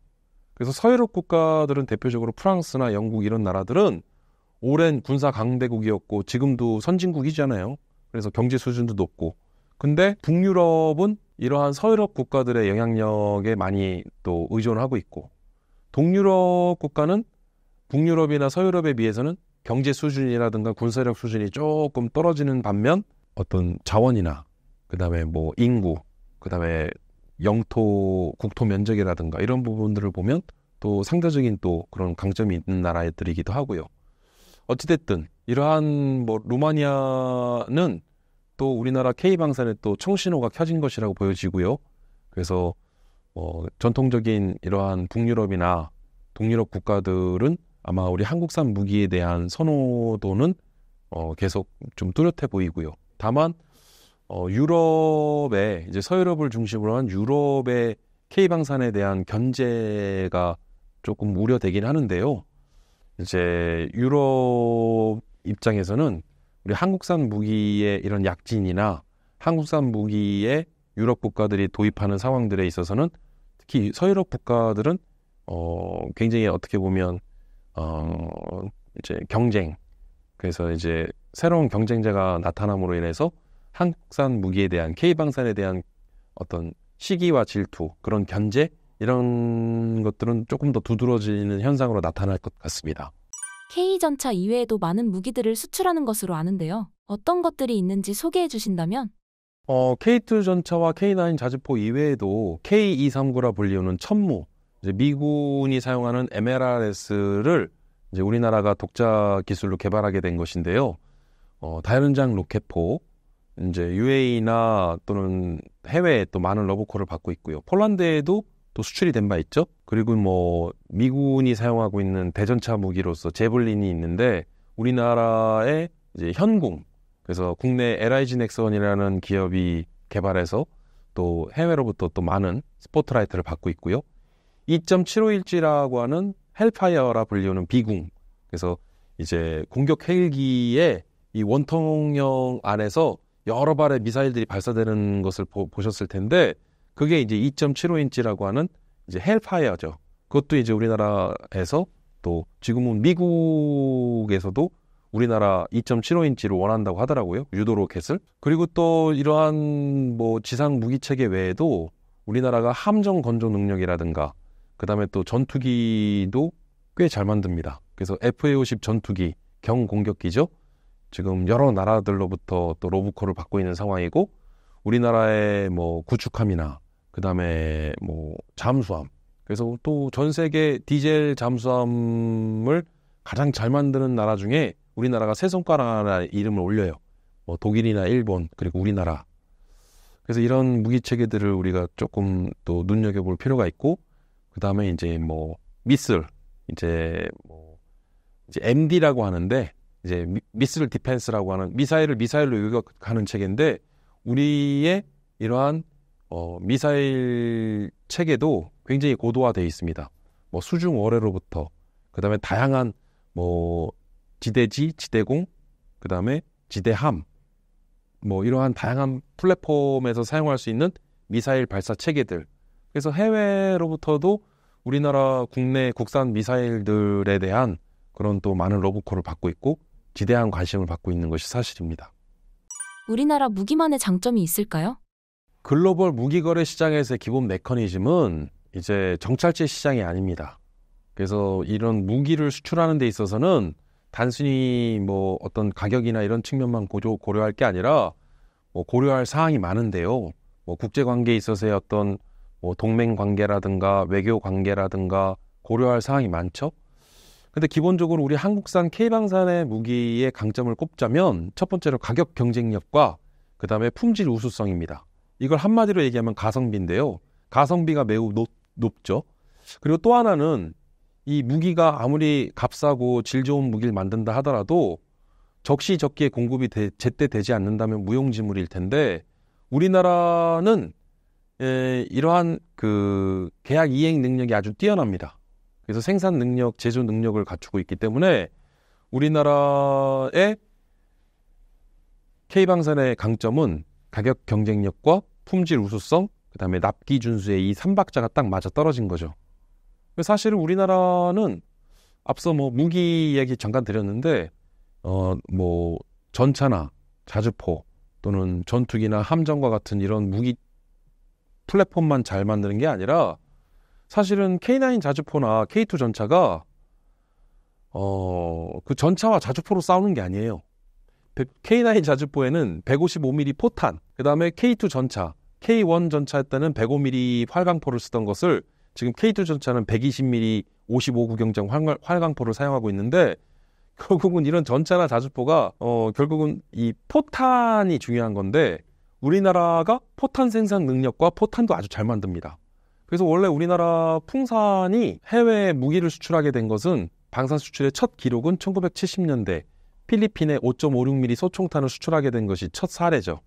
그래서 서유럽 국가들은 대표적으로 프랑스나 영국 이런 나라들은 오랜 군사 강대국이었고 지금도 선진국이잖아요. 그래서 경제 수준도 높고. 근데 북유럽은 이러한 서유럽 국가들의 영향력에 많이 또의존 하고 있고 동유럽 국가는 북유럽이나 서유럽에 비해서는 경제 수준이라든가 군사력 수준이 조금 떨어지는 반면 어떤 자원이나 그다음에 뭐 인구 그다음에 영토 국토 면적이라든가 이런 부분들을 보면 또 상대적인 또 그런 강점이 있는 나라들이기도 하고요 어찌됐든 이러한 뭐 루마니아는 또 우리나라 K 방산에또 청신호가 켜진 것이라고 보여지고요. 그래서 어, 전통적인 이러한 북유럽이나 동유럽 국가들은 아마 우리 한국산 무기에 대한 선호도는 어, 계속 좀 뚜렷해 보이고요. 다만 어, 유럽의 이제 서유럽을 중심으로 한 유럽의 K 방산에 대한 견제가 조금 우려되긴 하는데요. 이제 유럽 입장에서는 우리 한국산 무기의 이런 약진이나 한국산 무기에 유럽 국가들이 도입하는 상황들에 있어서는 특히 서유럽 국가들은 어 굉장히 어떻게 보면 어 이제 경쟁 그래서 이제 새로운 경쟁자가 나타남으로 인해서 한국산 무기에 대한 K 방산에 대한 어떤 시기와 질투 그런 견제 이런 것들은 조금 더 두드러지는 현상으로 나타날 것 같습니다. K전차 이외에도 많은 무기들을 수출하는 것으로 아는데요. 어떤 것들이 있는지 소개해 주신다면? 어, K2 전차와 K9 자주포 이외에도 K239라 불리우는 천무, 미군이 사용하는 MLRS를 이제 우리나라가 독자 기술로 개발하게 된 것인데요. 어, 다연장 로켓포, 이제 UAE나 또는 해외에 또 많은 러브콜을 받고 있고요. 폴란드에도 또 수출이 된 바 있죠. 그리고 뭐 미군이 사용하고 있는 대전차 무기로서 제블린이 있는데 우리나라의 이제 현궁 그래서 국내 LIG 넥슨이라는 기업이 개발해서 또 해외로부터 또 많은 스포트라이트를 받고 있고요. 2 7 5일지라고 하는 헬파이어라 불리우는 비궁. 그래서 이제 공격 헬기에이 원통형 안에서 여러 발의 미사일들이 발사되는 것을 보, 보셨을 텐데 그게 이제 2.75인치라고 하는 이제 헬파이어죠. 그것도 이제 우리나라에서 또 지금은 미국에서도 우리나라 2 7 5인치를 원한다고 하더라고요. 유도 로켓을. 그리고 또 이러한 뭐 지상 무기 체계 외에도 우리나라가 함정 건조 능력이라든가 그다음에 또 전투기도 꽤 잘 만듭니다. 그래서 FA50 전투기 경공격기죠. 지금 여러 나라들로부터 또 로브콜을 받고 있는 상황이고 우리나라의 뭐 구축함이나 그 다음에 뭐 잠수함. 그래서 또 전 세계 디젤 잠수함을 가장 잘 만드는 나라 중에 우리나라가 세 손가락 이름을 올려요. 뭐 독일이나 일본 그리고 우리나라. 그래서 이런 무기 체계들을 우리가 조금 또 눈여겨 볼 필요가 있고 그 다음에 이제 뭐 미슬 이제 뭐 이제 MD라고 하는데 이제 미, 미슬 디펜스라고 하는 미사일을 미사일로 요격하는 체계인데 우리의 이러한 어, 미사일 체계도 굉장히 고도화되어 있습니다. 뭐 수중 어뢰로부터 그다음에 다양한 뭐 지대지, 지대공, 그다음에 지대함 뭐 이러한 다양한 플랫폼에서 사용할 수 있는 미사일 발사 체계들. 그래서 해외로부터도 우리나라 국내 국산 미사일들에 대한 그런 또 많은 로봇콜을 받고 있고 지대한 관심을 받고 있는 것이 사실입니다. 우리나라 무기만의 장점이 있을까요? 글로벌 무기거래 시장에서의 기본 메커니즘은 이제 정찰제 시장이 아닙니다. 그래서 이런 무기를 수출하는 데 있어서는 단순히 뭐 어떤 가격이나 이런 측면만 고조, 고려할 게 아니라 뭐 고려할 사항이 많은데요. 뭐 국제 관계에 있어서의 어떤 뭐 동맹 관계라든가 외교 관계라든가 고려할 사항이 많죠. 근데 기본적으로 우리 한국산 K방산의 무기의 강점을 꼽자면 첫 번째로 가격 경쟁력과 그다음에 품질 우수성입니다. 이걸 한마디로 얘기하면 가성비인데요. 가성비가 매우 높, 높죠. 그리고 또 하나는 이 무기가 아무리 값싸고 질 좋은 무기를 만든다 하더라도 적시적기에 공급이 되, 제때 되지 않는다면 무용지물일 텐데 우리나라는 에, 이러한 그 계약 이행 능력이 아주 뛰어납니다. 그래서 생산 능력, 제조 능력을 갖추고 있기 때문에 우리나라의 K 방산의 강점은 가격 경쟁력과 품질 우수성, 그 다음에 납기 준수의 이 3박자가 딱 맞아 떨어진 거죠. 사실은 우리나라는 앞서 뭐 무기 얘기 잠깐 드렸는데, 어, 뭐 전차나 자주포 또는 전투기나 함정과 같은 이런 무기 플랫폼만 잘 만드는 게 아니라 사실은 K9 자주포나 K2 전차가 어, 그 전차와 자주포로 싸우는 게 아니에요. 그 K9 자주포에는 155mm 포탄, 그 다음에 K2 전차, K1 전차 때는 105mm 활강포를 쓰던 것을 지금 K2 전차는 120mm 55구경장 활강포를 사용하고 있는데 결국은 이런 전차나 자주포가 어 결국은 이 포탄이 중요한 건데 우리나라가 포탄 생산 능력과 포탄도 아주 잘 만듭니다. 그래서 원래 우리나라 풍산이 해외 무기를 수출하게 된 것은 방산 수출의 첫 기록은 1970년대 필리핀에 5.56mm 소총탄을 수출하게 된 것이 첫 사례죠.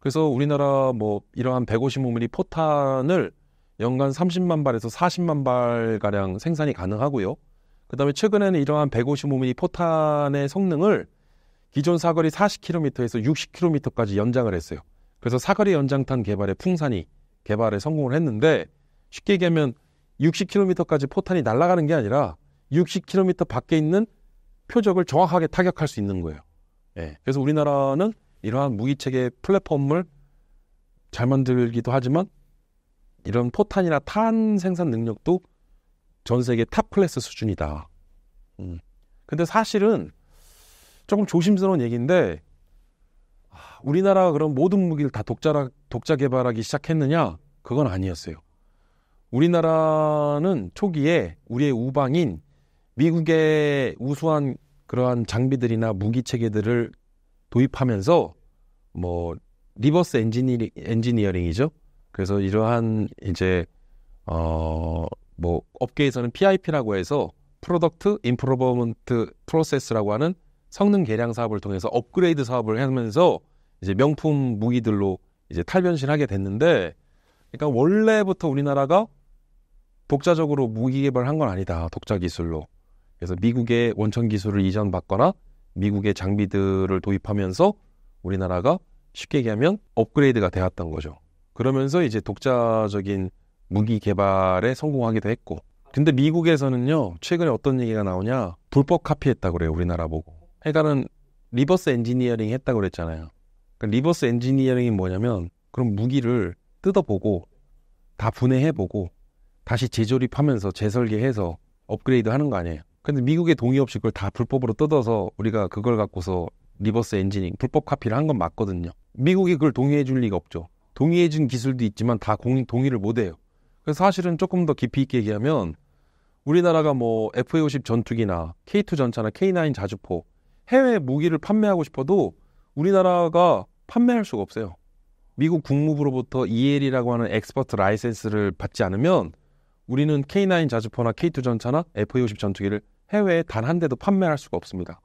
그래서 우리나라 뭐 이러한 155mm 포탄을 연간 30만 발에서 40만 발 가량 생산이 가능하고요. 그다음에 최근에는 이러한 155mm 포탄의 성능을 기존 사거리 40km에서 60km까지 연장을 했어요. 그래서 사거리 연장탄 개발에 풍산이 개발에 성공을 했는데 쉽게 얘기하면 60km까지 포탄이 날아가는 게 아니라 60km 밖에 있는 표적을 정확하게 타격할 수 있는 거예요. 예. 그래서 우리나라는 이러한 무기체계 플랫폼을 잘 만들기도 하지만 이런 포탄이나 탄 생산 능력도 전 세계 탑 클래스 수준이다. 음. 근데 사실은 조금 조심스러운 얘기인데 아, 우리나라가 그럼 모든 무기를 다 독자라, 독자 개발하기 시작했느냐? 그건 아니었어요. 우리나라는 초기에 우리의 우방인 미국의 우수한 그러한 장비들이나 무기 체계들을 도입하면서 뭐 리버스 엔지니, 엔지니어링이죠. 그래서 이러한 이제 어 뭐 업계에서는 PIP라고 해서 프로덕트 인프로버먼트 프로세스라고 하는 성능 개량 사업을 통해서 업그레이드 사업을 하면서 이제 명품 무기들로 이제 탈변신하게 됐는데 그러니까 원래부터 우리나라가 독자적으로 무기 개발한 건 아니다. 독자 기술로. 그래서 미국의 원천 기술을 이전받거나 미국의 장비들을 도입하면서 우리나라가 쉽게 얘기하면 업그레이드가 되었던 거죠. 그러면서 이제 독자적인 무기 개발에 성공하기도 했고. 근데 미국에서는요, 최근에 어떤 얘기가 나오냐, 불법 카피했다 고 그래요, 우리나라 보고. 해가는 그러니까 리버스 엔지니어링 했다고 그랬잖아요. 그러니까 리버스 엔지니어링이 뭐냐면, 그럼 무기를 뜯어보고, 다 분해해보고, 다시 재조립하면서 재설계해서 업그레이드 하는 거 아니에요. 근데 미국의 동의 없이 그걸 다 불법으로 뜯어서 우리가 그걸 갖고서 리버스 엔지닝, 불법 카피를 한 건 맞거든요. 미국이 그걸 동의해 줄 리가 없죠. 동의해 준 기술도 있지만 다 공, 동의를 못 해요. 그래서 사실은 조금 더 깊이 있게 얘기하면 우리나라가 뭐 F-50 전투기나 K2 전차나 K9 자주포 해외 무기를 판매하고 싶어도 우리나라가 판매할 수가 없어요. 미국 국무부로부터 EL이라고 하는 엑스퍼트 라이센스를 받지 않으면 우리는 K9 자주포나 K2 전차나 F-50 전투기를 해외에 단 한 대도 판매할 수가 없습니다.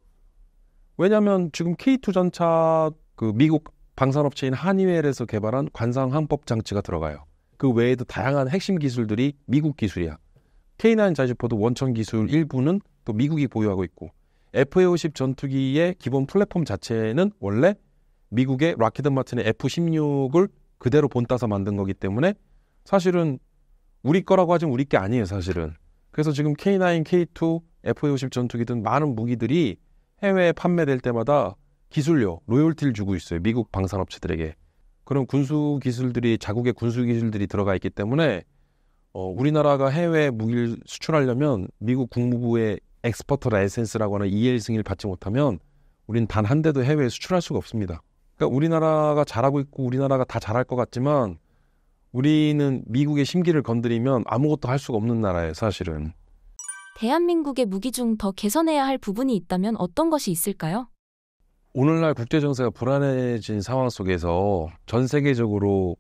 왜냐하면 지금 K2 전차 그 미국 방산업체인 한이웰에서 개발한 관상 항법 장치가 들어가요. 그 외에도 다양한 핵심 기술들이 미국 기술이야. K9 자주포도 원천 기술 일부는 또 미국이 보유하고 있고 F-50 전투기의 기본 플랫폼 자체는 원래 미국의 라키드 마틴의 F-16을 그대로 본따서 만든 거기 때문에 사실은 우리 거라고 하지 우리 게 아니에요 사실은. 그래서 지금 K9, K2 F-50 전투기든 많은 무기들이 해외에 판매될 때마다 기술료, 로열티를 주고 있어요. 미국 방산업체들에게. 그런 군수 기술들이 자국의 군수 기술들이 들어가 있기 때문에 어, 우리나라가 해외 무기를 수출하려면 미국 국무부의 엑스퍼터 라이센스라고 하는 EL 승인을 받지 못하면 우리는단 한 대도 해외에 수출할 수가 없습니다. 그러니까 우리나라가 잘하고 있고 우리나라가 다 잘할 것 같지만 우리는 미국의 심기를 건드리면 아무것도 할 수가 없는 나라예요, 사실은. 대한민국의 무기 중 더 개선해야 할 부분이 있다면 어떤 것이 있을까요? 오늘날 국제 정세가 불안해진 상황 속에서 전 세계적으로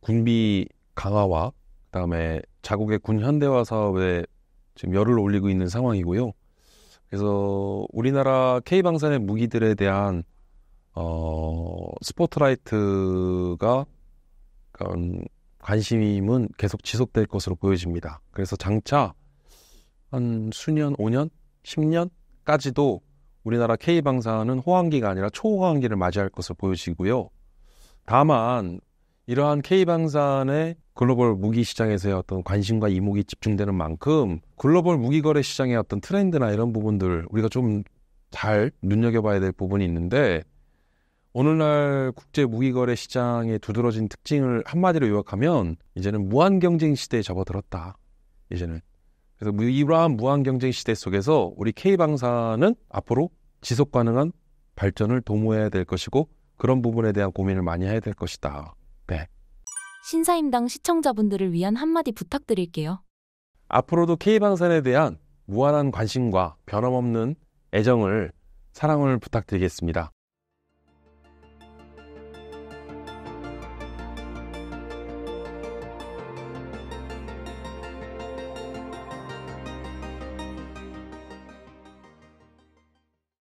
군비 강화와 그다음에 자국의 군 현대화 사업에 지금 열을 올리고 있는 상황이고요. 그래서 우리나라 K 방산의 무기들에 대한 어, 스포트라이트가 관심은 계속 지속될 것으로 보여집니다. 그래서 장차 한 수년, 5년, 10년까지도 우리나라 K방사는 호황기가 아니라 초호황기를 맞이할 것으로 보여지고요. 다만 이러한 K방산의 글로벌 무기 시장에서의 어떤 관심과 이목이 집중되는 만큼 글로벌 무기 거래 시장의 어떤 트렌드나 이런 부분들 우리가 좀 잘 눈여겨봐야 될 부분이 있는데 오늘날 국제 무기 거래 시장의 두드러진 특징을 한마디로 요약하면 이제는 무한 경쟁 시대에 접어들었다. 이제는 그래서 이러한 무한 경쟁 시대 속에서 우리 K방사는 앞으로 지속 가능한 발전을 도모해야 될 것이고 그런 부분에 대한 고민을 많이 해야 될 것이다. 네. 신사임당 시청자분들을 위한 한마디 부탁드릴게요. 앞으로도 K방산에 대한 무한한 관심과 변함없는 애정을 사랑을 부탁드리겠습니다.